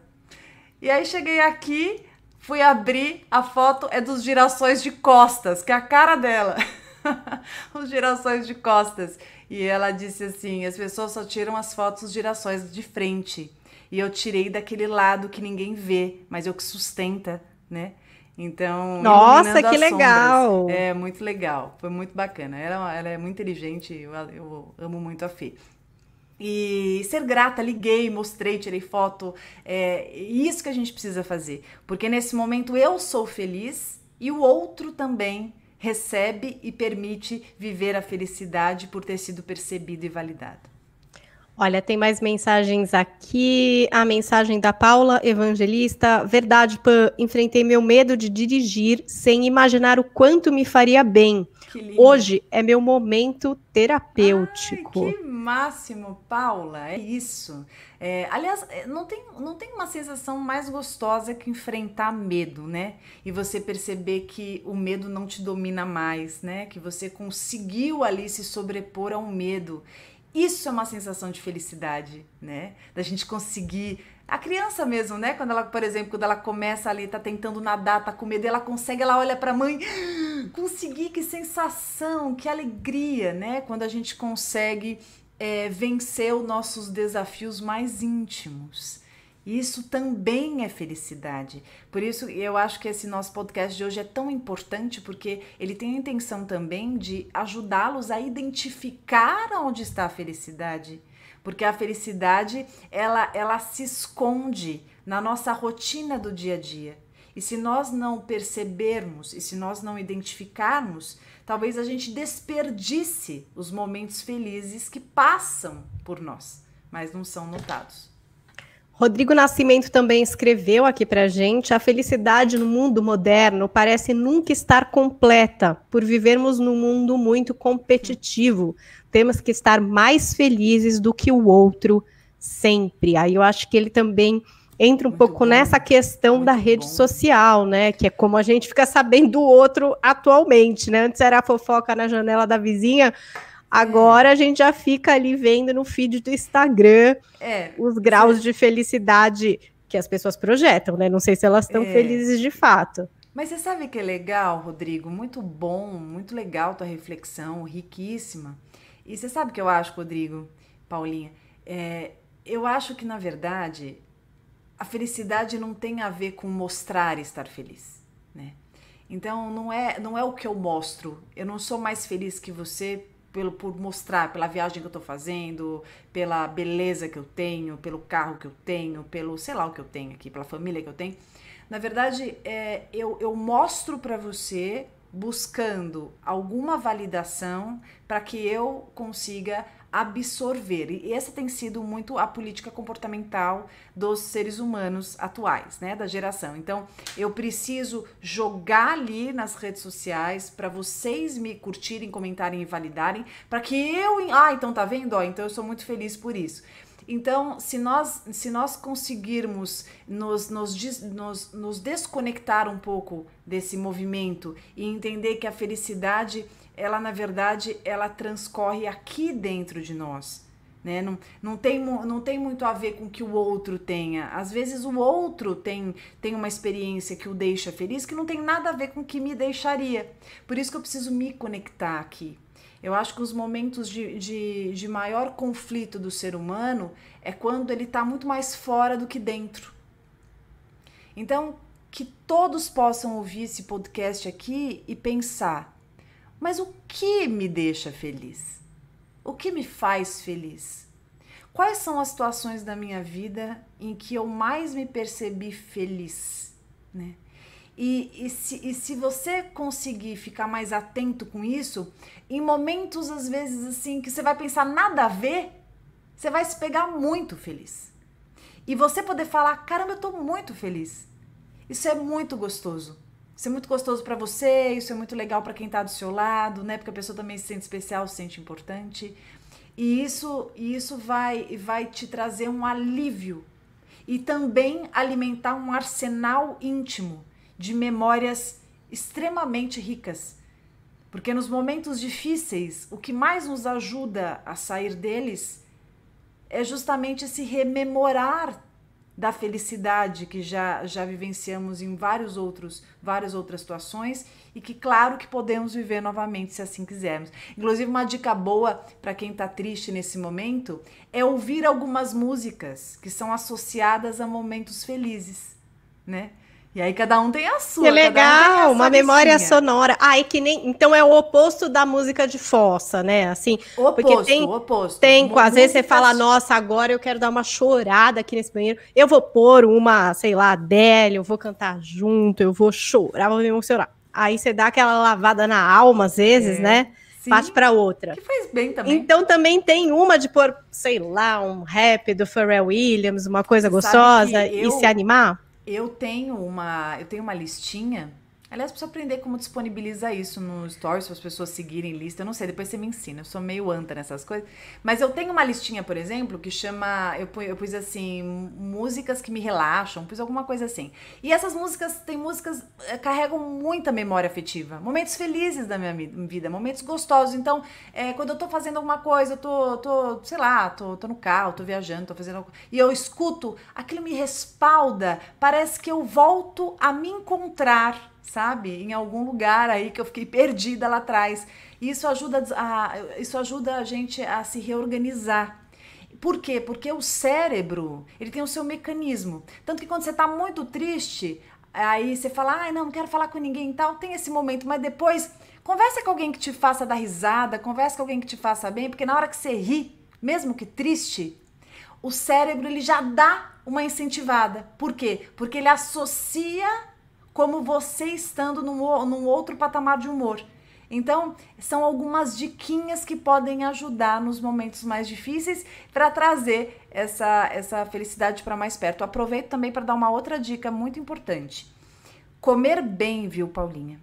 E aí cheguei aqui, fui abrir, a foto é dos girassóis de costas, que é a cara dela. os girassóis de costas. E ela disse assim: as pessoas só tiram as fotos dos girassóis de frente. E eu tirei daquele lado que ninguém vê, mas eu que sustenta, né? Então. Nossa, que legal! É muito legal, foi muito bacana. Ela, é ela é muito inteligente, eu, eu amo muito a Fê. E ser grata, liguei, mostrei, tirei foto. É isso que a gente precisa fazer. Porque nesse momento eu sou feliz e o outro também recebe e permite viver a felicidade por ter sido percebido e validado. Olha, tem mais mensagens aqui. A mensagem da Paula Evangelista. Verdade, Pan, enfrentei meu medo de dirigir sem imaginar o quanto me faria bem. Hoje é meu momento terapêutico. Ai, que máximo, Paula, é isso. É, aliás, é, não tem, não tem uma sensação mais gostosa que enfrentar medo, né? E você perceber que o medo não te domina mais, né? Que você conseguiu ali se sobrepor ao medo. Isso é uma sensação de felicidade, né? Da gente conseguir a criança mesmo, né? Quando ela, por exemplo, quando ela começa ali, tá tentando nadar, tá com medo, ela consegue, ela olha pra mãe, ah, consegui, que sensação, que alegria, né? Quando a gente consegue é, vencer os nossos desafios mais íntimos. Isso também é felicidade. Por isso eu acho que esse nosso podcast de hoje é tão importante, porque ele tem a intenção também de ajudá-los a identificar onde está a felicidade porque a felicidade ela ela se esconde na nossa rotina do dia a dia. E se nós não percebermos e se nós não identificarmos, talvez a gente desperdice os momentos felizes que passam por nós, mas não são notados. Rodrigo Nascimento também escreveu aqui para gente: a felicidade no mundo moderno parece nunca estar completa, por vivermos num mundo muito competitivo. Temos que estar mais felizes do que o outro sempre. Aí eu acho que ele também entra um muito pouco bom. nessa questão muito da rede bom. social, né? Que é como a gente fica sabendo do outro atualmente, né? Antes era a fofoca na janela da vizinha, Agora é. a gente já fica ali vendo no feed do Instagram é. os graus de felicidade que as pessoas projetam, né? Não sei se elas estão é. felizes de fato. Mas você sabe que é legal, Rodrigo? Muito bom, muito legal tua reflexão, riquíssima. E você sabe o que eu acho, Rodrigo, Paulinha? É, eu acho que, na verdade, a felicidade não tem a ver com mostrar estar feliz, né? Então, não é, não é o que eu mostro. Eu não sou mais feliz que você pelo por mostrar, pela viagem que eu tô fazendo, pela beleza que eu tenho, pelo carro que eu tenho, pelo sei lá o que eu tenho aqui, pela família que eu tenho. Na verdade, é, eu, eu mostro para você buscando alguma validação para que eu consiga absorver. E essa tem sido muito a política comportamental dos seres humanos atuais, né, da geração. Então, eu preciso jogar ali nas redes sociais para vocês me curtirem, comentarem e validarem, para que eu, ah, então tá vendo, ó, então eu sou muito feliz por isso. Então, se nós, se nós conseguirmos nos, nos, nos, nos desconectar um pouco desse movimento e entender que a felicidade ela na verdade ela transcorre aqui dentro de nós. Né? Não, não, tem, não tem muito a ver com o que o outro tenha. Às vezes o outro tem, tem uma experiência que o deixa feliz que não tem nada a ver com o que me deixaria. Por isso que eu preciso me conectar aqui. Eu acho que os momentos de, de, de maior conflito do ser humano é quando ele está muito mais fora do que dentro. Então, que todos possam ouvir esse podcast aqui e pensar: mas o que me deixa feliz? O que me faz feliz? Quais são as situações da minha vida em que eu mais me percebi feliz? Né? E, e, se, e se você conseguir ficar mais atento com isso, em momentos às vezes assim que você vai pensar nada a ver, você vai se pegar muito feliz. E você poder falar: caramba, eu tô muito feliz. Isso é muito gostoso. Isso é muito gostoso para você, isso é muito legal para quem está do seu lado, né? Porque a pessoa também se sente especial, se sente importante. E isso, isso vai, vai te trazer um alívio e também alimentar um arsenal íntimo de memórias extremamente ricas. Porque nos momentos difíceis, o que mais nos ajuda a sair deles é justamente se rememorar da felicidade que já, já vivenciamos em vários outros, várias outras situações e que, claro, que podemos viver novamente se assim quisermos. Inclusive, uma dica boa para quem está triste nesse momento é ouvir algumas músicas que são associadas a momentos felizes, né? E aí cada um tem a sua. Que legal, um uma memória sonora. Ah, é que nem. Então é o oposto da música de fossa, né? Assim. Oposto, porque tem, oposto. Tem, às vezes você fala, nossa, agora eu quero dar uma chorada aqui nesse banheiro. Eu vou pôr uma, sei lá, Adélia, eu vou cantar junto, eu vou chorar, vou me emocionar. Aí você dá aquela lavada na alma, às vezes, é. né? Sim, parte para outra. Que faz bem também. Então também tem uma de pôr, sei lá, um rap do Pharrell Williams, uma coisa gostosa eu... e se animar. Eu tenho uma, eu tenho uma listinha Aliás, preciso aprender como disponibilizar isso no Stories, para as pessoas seguirem lista. Eu não sei, depois você me ensina. Eu sou meio anta nessas coisas. Mas eu tenho uma listinha, por exemplo, que chama. Eu, eu pus assim, músicas que me relaxam, pus alguma coisa assim. E essas músicas, tem músicas, eh, carregam muita memória afetiva. Momentos felizes da minha vida, momentos gostosos. Então, é, quando eu tô fazendo alguma coisa, eu tô, tô sei lá, tô, tô no carro, tô viajando, tô fazendo alguma E eu escuto, aquilo me respalda. Parece que eu volto a me encontrar sabe? Em algum lugar aí que eu fiquei perdida lá atrás. Isso ajuda a, isso ajuda a gente a se reorganizar. Por quê? Porque o cérebro, ele tem o seu mecanismo. Tanto que quando você está muito triste, aí você fala, ai, ah, não, não quero falar com ninguém e tal, tem esse momento, mas depois conversa com alguém que te faça dar risada, conversa com alguém que te faça bem, porque na hora que você ri, mesmo que triste, o cérebro ele já dá uma incentivada. Por quê? Porque ele associa como você estando num, num outro patamar de humor. Então, são algumas diquinhas que podem ajudar nos momentos mais difíceis para trazer essa, essa felicidade para mais perto. Aproveito também para dar uma outra dica muito importante. Comer bem, viu, Paulinha?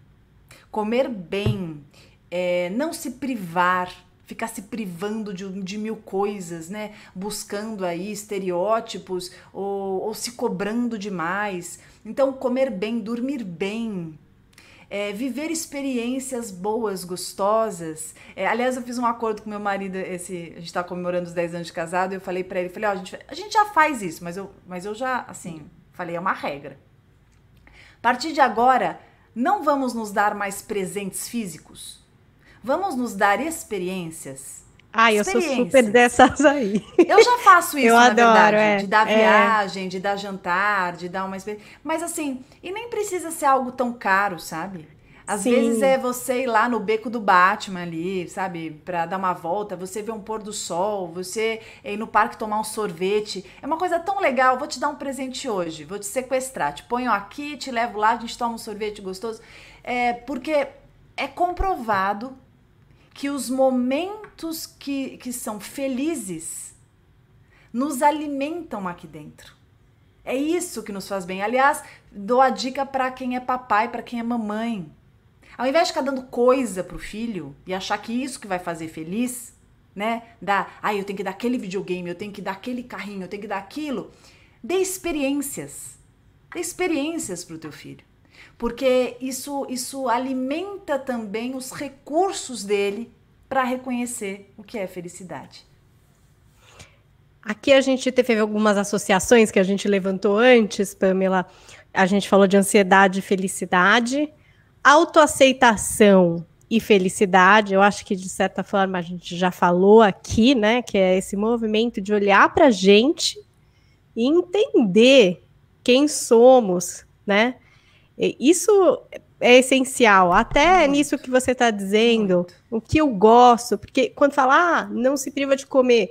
Comer bem, é, não se privar, ficar se privando de, de mil coisas, né? Buscando aí estereótipos ou, ou se cobrando demais então, comer bem, dormir bem, é, viver experiências boas, gostosas. É, aliás, eu fiz um acordo com meu marido, esse, a gente está comemorando os 10 anos de casado, e eu falei para ele, falei, oh, a, gente, a gente já faz isso, mas eu, mas eu já, assim, falei, é uma regra. A partir de agora, não vamos nos dar mais presentes físicos, vamos nos dar experiências ah, eu sou super dessas aí. Eu já faço isso, eu na adoro, verdade, é, de dar é. viagem, de dar jantar, de dar uma experiência. Mas assim, e nem precisa ser algo tão caro, sabe? Às Sim. vezes é você ir lá no beco do Batman ali, sabe, para dar uma volta, você ver um pôr do sol, você ir no parque tomar um sorvete. É uma coisa tão legal, vou te dar um presente hoje, vou te sequestrar, te ponho aqui, te levo lá, a gente toma um sorvete gostoso. É, porque é comprovado que os momentos que, que são felizes nos alimentam aqui dentro. É isso que nos faz bem. Aliás, dou a dica para quem é papai, para quem é mamãe. Ao invés de ficar dando coisa pro filho e achar que isso que vai fazer feliz, né? Da, ah, eu tenho que dar aquele videogame, eu tenho que dar aquele carrinho, eu tenho que dar aquilo. Dê experiências. Dê experiências pro teu filho porque isso, isso alimenta também os recursos dele para reconhecer o que é felicidade. Aqui a gente teve algumas associações que a gente levantou antes, Pamela. A gente falou de ansiedade e felicidade, autoaceitação e felicidade. Eu acho que de certa forma a gente já falou aqui, né, que é esse movimento de olhar para a gente e entender quem somos, né? Isso é essencial, até Muito. nisso que você está dizendo, Muito. o que eu gosto, porque quando falar, ah, não se priva de comer,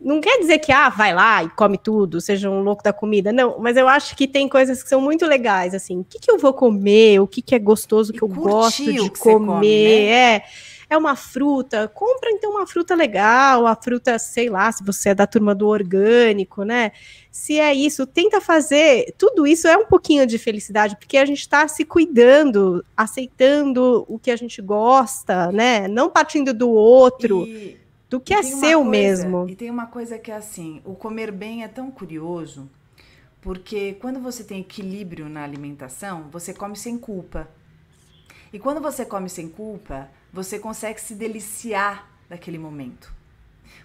não quer dizer que, ah, vai lá e come tudo, seja um louco da comida, não. Mas eu acho que tem coisas que são muito legais, assim. O que, que eu vou comer? O que, que é gostoso, que e eu gosto de comer? Come, né? É é uma fruta, compra então uma fruta legal, a fruta, sei lá, se você é da turma do orgânico, né? Se é isso, tenta fazer. Tudo isso é um pouquinho de felicidade, porque a gente está se cuidando, aceitando o que a gente gosta, né? Não partindo do outro. E, do que é seu coisa, mesmo. E tem uma coisa que é assim: o comer bem é tão curioso, porque quando você tem equilíbrio na alimentação, você come sem culpa. E quando você come sem culpa, você consegue se deliciar daquele momento.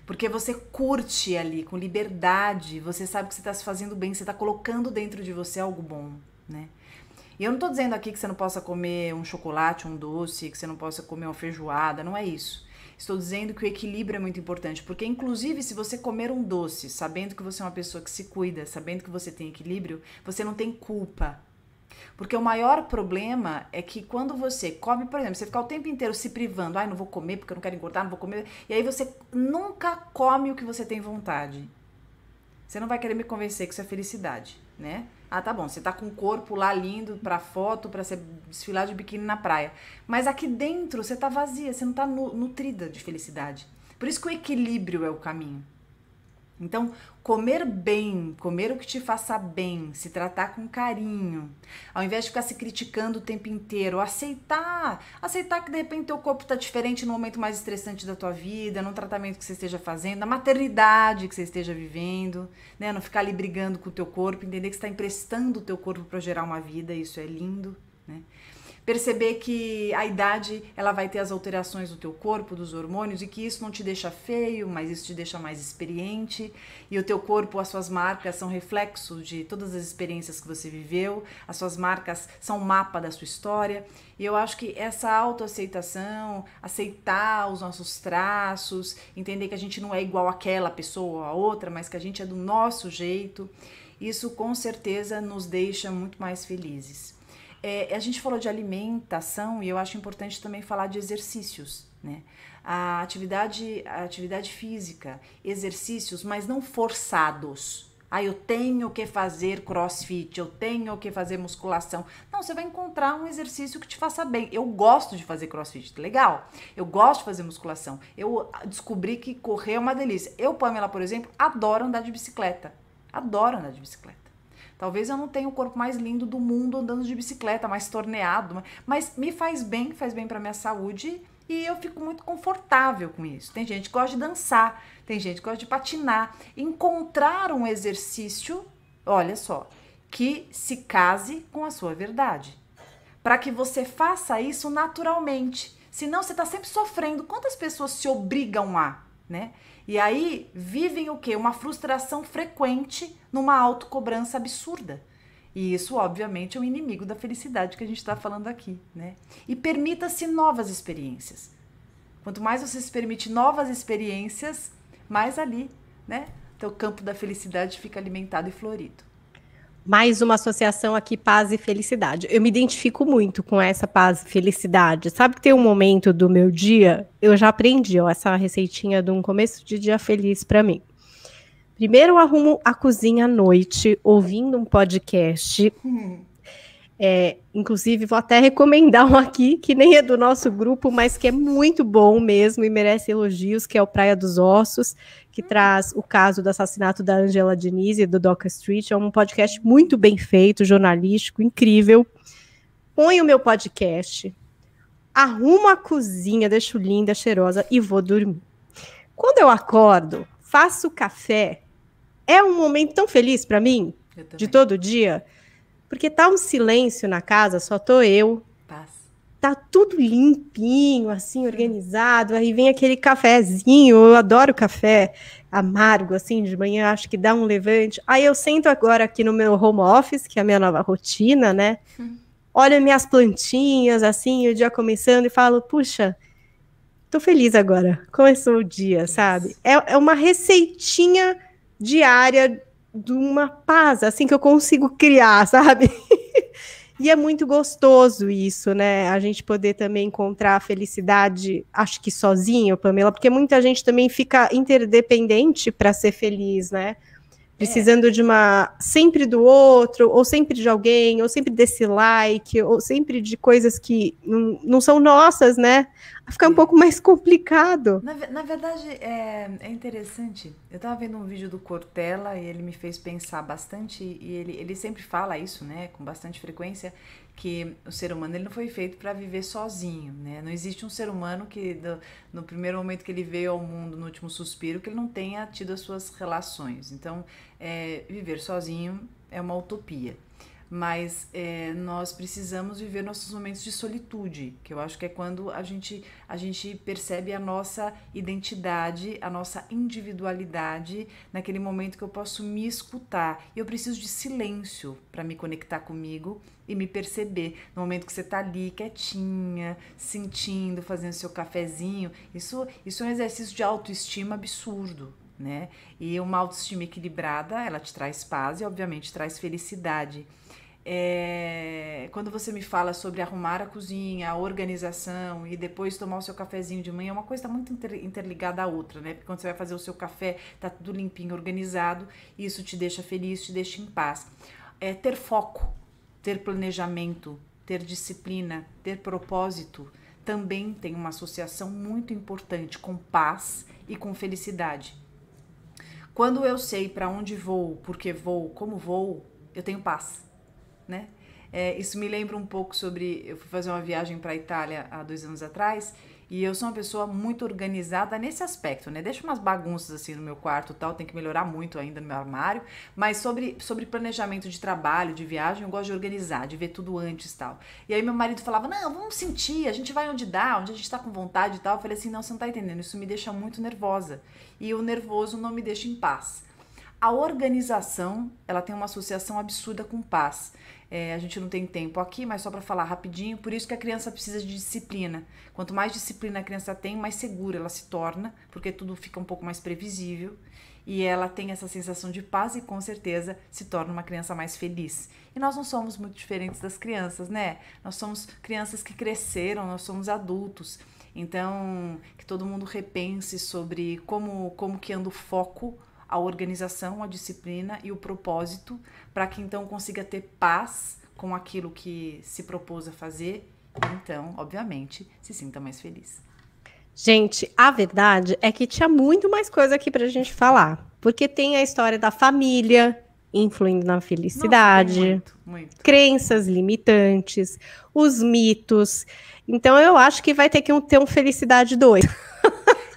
Porque você curte ali com liberdade, você sabe que você está se fazendo bem, você está colocando dentro de você algo bom, né? E eu não estou dizendo aqui que você não possa comer um chocolate, um doce, que você não possa comer uma feijoada, não é isso. Estou dizendo que o equilíbrio é muito importante, porque inclusive se você comer um doce, sabendo que você é uma pessoa que se cuida, sabendo que você tem equilíbrio, você não tem culpa porque o maior problema é que quando você come, por exemplo, você fica o tempo inteiro se privando, ai, não vou comer porque eu não quero engordar, não vou comer, e aí você nunca come o que você tem vontade. Você não vai querer me convencer que isso é felicidade, né? Ah, tá bom, você tá com o corpo lá lindo pra foto, pra você desfilar de biquíni na praia. Mas aqui dentro você tá vazia, você não tá nu nutrida de felicidade. Por isso que o equilíbrio é o caminho. Então, comer bem, comer o que te faça bem, se tratar com carinho, ao invés de ficar se criticando o tempo inteiro, aceitar, aceitar que de repente teu corpo está diferente no momento mais estressante da tua vida, no tratamento que você esteja fazendo, na maternidade que você esteja vivendo, né? Não ficar ali brigando com o teu corpo, entender que está emprestando o teu corpo para gerar uma vida, isso é lindo, né? perceber que a idade ela vai ter as alterações do teu corpo, dos hormônios e que isso não te deixa feio, mas isso te deixa mais experiente e o teu corpo, as suas marcas são reflexo de todas as experiências que você viveu, as suas marcas são o mapa da sua história. E eu acho que essa autoaceitação, aceitar os nossos traços, entender que a gente não é igual àquela pessoa ou a outra, mas que a gente é do nosso jeito, isso com certeza nos deixa muito mais felizes. É, a gente falou de alimentação e eu acho importante também falar de exercícios, né? A atividade, a atividade física, exercícios, mas não forçados. Ah, eu tenho que fazer crossfit, eu tenho que fazer musculação. Não, você vai encontrar um exercício que te faça bem. Eu gosto de fazer crossfit, legal. Eu gosto de fazer musculação. Eu descobri que correr é uma delícia. Eu, Pamela, por exemplo, adoro andar de bicicleta. Adoro andar de bicicleta. Talvez eu não tenha o corpo mais lindo do mundo andando de bicicleta, mais torneado, mas me faz bem, faz bem para minha saúde e eu fico muito confortável com isso. Tem gente que gosta de dançar, tem gente que gosta de patinar. Encontrar um exercício, olha só, que se case com a sua verdade. Para que você faça isso naturalmente. Senão você está sempre sofrendo. Quantas pessoas se obrigam a, né? E aí vivem o quê? Uma frustração frequente numa autocobrança absurda. E isso, obviamente, é um inimigo da felicidade que a gente está falando aqui, né? E permita-se novas experiências. Quanto mais você se permite novas experiências, mais ali, né? Teu campo da felicidade fica alimentado e florido mais uma associação aqui, paz e felicidade. Eu me identifico muito com essa paz e felicidade. Sabe que tem um momento do meu dia, eu já aprendi ó, essa receitinha de um começo de dia feliz para mim. Primeiro eu arrumo a cozinha à noite, ouvindo um podcast. Hum é, inclusive, vou até recomendar um aqui, que nem é do nosso grupo, mas que é muito bom mesmo e merece elogios, que é o Praia dos Ossos, que hum. traz o caso do assassinato da Angela Diniz e do Doca Street. É um podcast muito bem feito, jornalístico, incrível. Põe o meu podcast, arrumo a cozinha, deixo linda, cheirosa e vou dormir. Quando eu acordo, faço café, é um momento tão feliz para mim, de todo dia porque tá um silêncio na casa, só tô eu. Paz. Tá tudo limpinho, assim, organizado. Aí vem aquele cafezinho, eu adoro café amargo, assim, de manhã, acho que dá um levante. Aí eu sento agora aqui no meu home office, que é a minha nova rotina, né? Hum. Olho minhas plantinhas, assim, o dia começando e falo, puxa, tô feliz agora. Começou o dia, sabe? É, é uma receitinha diária de uma paz, assim, que eu consigo criar, sabe? e é muito gostoso isso, né? A gente poder também encontrar a felicidade, acho que sozinho, Pamela, porque muita gente também fica interdependente para ser feliz, né? É. precisando é. de uma sempre do outro, ou sempre de alguém, ou sempre desse like, ou sempre de coisas que não, não são nossas, né? Fica um é. pouco mais complicado. Na, na verdade, é, é, interessante. Eu tava vendo um vídeo do Cortella e ele me fez pensar bastante, e ele, ele sempre fala isso, né, com bastante frequência, que o ser humano ele não foi feito para viver sozinho, né? Não existe um ser humano que do, no primeiro momento que ele veio ao mundo, no último suspiro, que ele não tenha tido as suas relações. Então, é, viver sozinho é uma utopia mas é, nós precisamos viver nossos momentos de solitude, que eu acho que é quando a gente, a gente percebe a nossa identidade, a nossa individualidade, naquele momento que eu posso me escutar. e Eu preciso de silêncio para me conectar comigo e me perceber. No momento que você está ali quietinha, sentindo, fazendo seu cafezinho, isso, isso é um exercício de autoestima absurdo né? E uma autoestima equilibrada, ela te traz paz e, obviamente, traz felicidade. É, quando você me fala sobre arrumar a cozinha, a organização e depois tomar o seu cafezinho de manhã, é uma coisa muito interligada à outra, né? Porque quando você vai fazer o seu café, tá tudo limpinho, organizado, isso te deixa feliz, te deixa em paz. É ter foco, ter planejamento, ter disciplina, ter propósito, também tem uma associação muito importante com paz e com felicidade. Quando eu sei para onde vou, por que vou, como vou, eu tenho paz né? É, isso me lembra um pouco sobre. Eu fui fazer uma viagem para a Itália há dois anos atrás e eu sou uma pessoa muito organizada nesse aspecto, né? Deixo umas bagunças assim no meu quarto tal, tem que melhorar muito ainda no meu armário. Mas sobre, sobre planejamento de trabalho, de viagem, eu gosto de organizar, de ver tudo antes tal. E aí meu marido falava: Não, vamos sentir, a gente vai onde dá, onde a gente está com vontade e tal. Eu falei assim: Não, você não tá entendendo, isso me deixa muito nervosa. E o nervoso não me deixa em paz. A organização, ela tem uma associação absurda com paz. É, a gente não tem tempo aqui, mas só para falar rapidinho. Por isso que a criança precisa de disciplina. Quanto mais disciplina a criança tem, mais segura ela se torna, porque tudo fica um pouco mais previsível e ela tem essa sensação de paz e com certeza se torna uma criança mais feliz. E nós não somos muito diferentes das crianças, né? Nós somos crianças que cresceram, nós somos adultos. Então, que todo mundo repense sobre como como que anda o foco a organização, a disciplina e o propósito para que então consiga ter paz com aquilo que se propôs a fazer, então, obviamente, se sinta mais feliz. Gente, a verdade é que tinha muito mais coisa aqui para a gente falar, porque tem a história da família influindo na felicidade, Nossa, muito, muito. crenças limitantes, os mitos. Então eu acho que vai ter que ter um felicidade 2.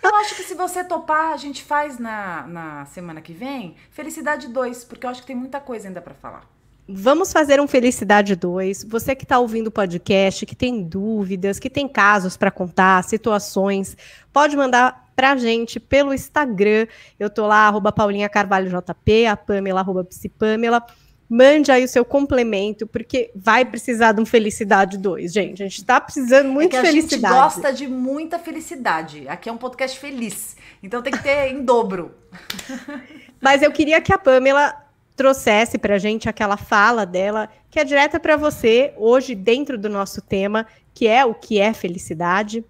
Eu acho que se você topar, a gente faz na, na semana que vem Felicidade 2, porque eu acho que tem muita coisa ainda para falar. Vamos fazer um Felicidade 2. Você que está ouvindo o podcast, que tem dúvidas, que tem casos para contar, situações, pode mandar para a gente pelo Instagram. Eu tô lá, arroba Paulinha Carvalho JP, a Pamela, arroba Psipamela mande aí o seu complemento, porque vai precisar de um Felicidade 2, gente. A gente está precisando muito é felicidade. A gente gosta de muita felicidade. Aqui é um podcast feliz, então tem que ter em dobro. Mas eu queria que a Pamela trouxesse para a gente aquela fala dela, que é direta para você, hoje, dentro do nosso tema, que é o que é felicidade.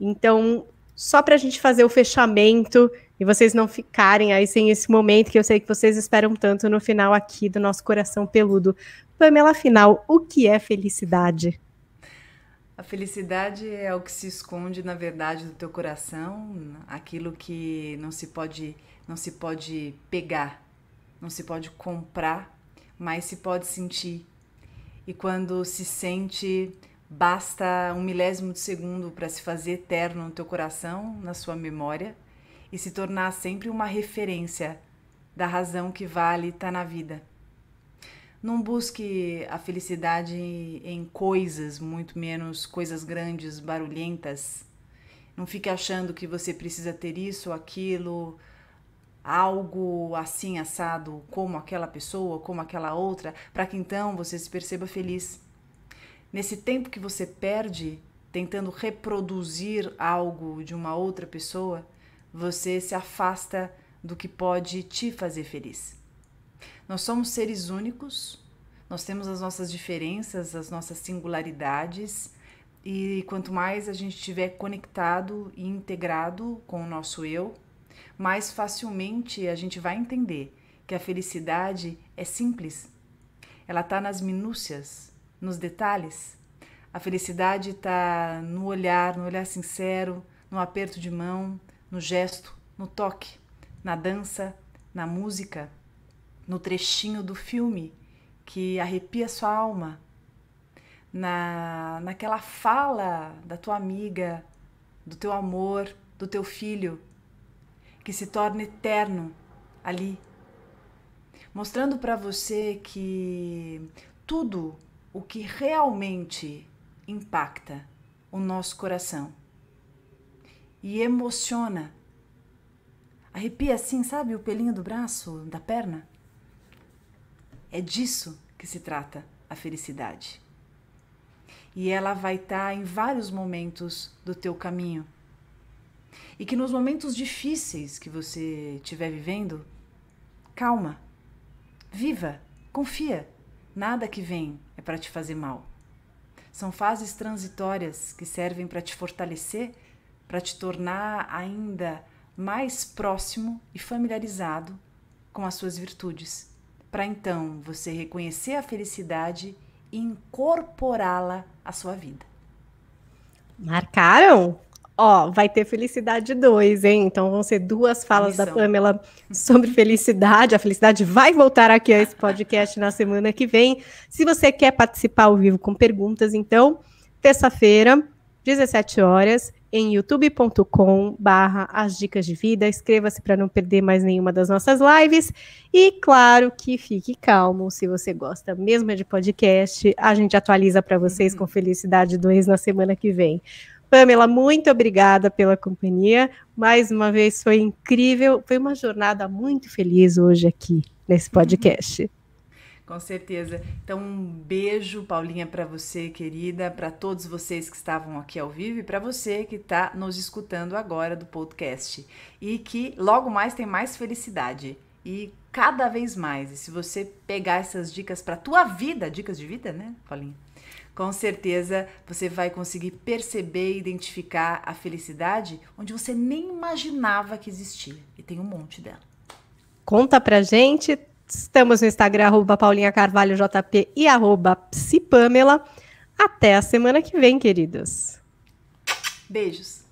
Então, só para a gente fazer o fechamento e vocês não ficarem aí sem esse momento que eu sei que vocês esperam tanto no final aqui do nosso coração peludo. Pamela, afinal, o que é felicidade? A felicidade é o que se esconde, na verdade, do teu coração, aquilo que não se pode, não se pode pegar, não se pode comprar, mas se pode sentir. E quando se sente, basta um milésimo de segundo para se fazer eterno no teu coração, na sua memória e se tornar sempre uma referência da razão que vale estar tá na vida. Não busque a felicidade em coisas, muito menos coisas grandes, barulhentas. Não fique achando que você precisa ter isso, aquilo, algo assim assado, como aquela pessoa, como aquela outra, para que então você se perceba feliz. Nesse tempo que você perde tentando reproduzir algo de uma outra pessoa, você se afasta do que pode te fazer feliz. Nós somos seres únicos, nós temos as nossas diferenças, as nossas singularidades, e quanto mais a gente estiver conectado e integrado com o nosso eu, mais facilmente a gente vai entender que a felicidade é simples. Ela está nas minúcias, nos detalhes. A felicidade está no olhar, no olhar sincero, no aperto de mão, no gesto, no toque, na dança, na música, no trechinho do filme que arrepia sua alma, na, naquela fala da tua amiga, do teu amor, do teu filho, que se torna eterno ali, mostrando para você que tudo o que realmente impacta o nosso coração e emociona. Arrepia assim, sabe, o pelinho do braço, da perna? É disso que se trata a felicidade. E ela vai estar tá em vários momentos do teu caminho. E que nos momentos difíceis que você estiver vivendo, calma, viva, confia. Nada que vem é para te fazer mal. São fases transitórias que servem para te fortalecer para te tornar ainda mais próximo e familiarizado com as suas virtudes, para então você reconhecer a felicidade e incorporá-la à sua vida. Marcaram? Ó, vai ter felicidade 2, hein? Então vão ser duas falas da Pamela sobre felicidade. A felicidade vai voltar aqui a esse podcast na semana que vem. Se você quer participar ao vivo com perguntas, então, terça-feira, 17 horas, em youtube.com barra as dicas de vida. Inscreva-se para não perder mais nenhuma das nossas lives. E claro que fique calmo, se você gosta mesmo de podcast, a gente atualiza para vocês uhum. com Felicidade 2 na semana que vem. Pamela, muito obrigada pela companhia. Mais uma vez foi incrível, foi uma jornada muito feliz hoje aqui nesse uhum. podcast. Com certeza. Então, um beijo, Paulinha, para você, querida, para todos vocês que estavam aqui ao vivo e para você que está nos escutando agora do podcast. E que logo mais tem mais felicidade. E cada vez mais. E se você pegar essas dicas para tua vida, dicas de vida, né, Paulinha? Com certeza você vai conseguir perceber e identificar a felicidade onde você nem imaginava que existia. E tem um monte dela. Conta pra gente Estamos no Instagram, arroba Paulinha Carvalho JP e arroba Psipamela. Até a semana que vem, queridos. Beijos.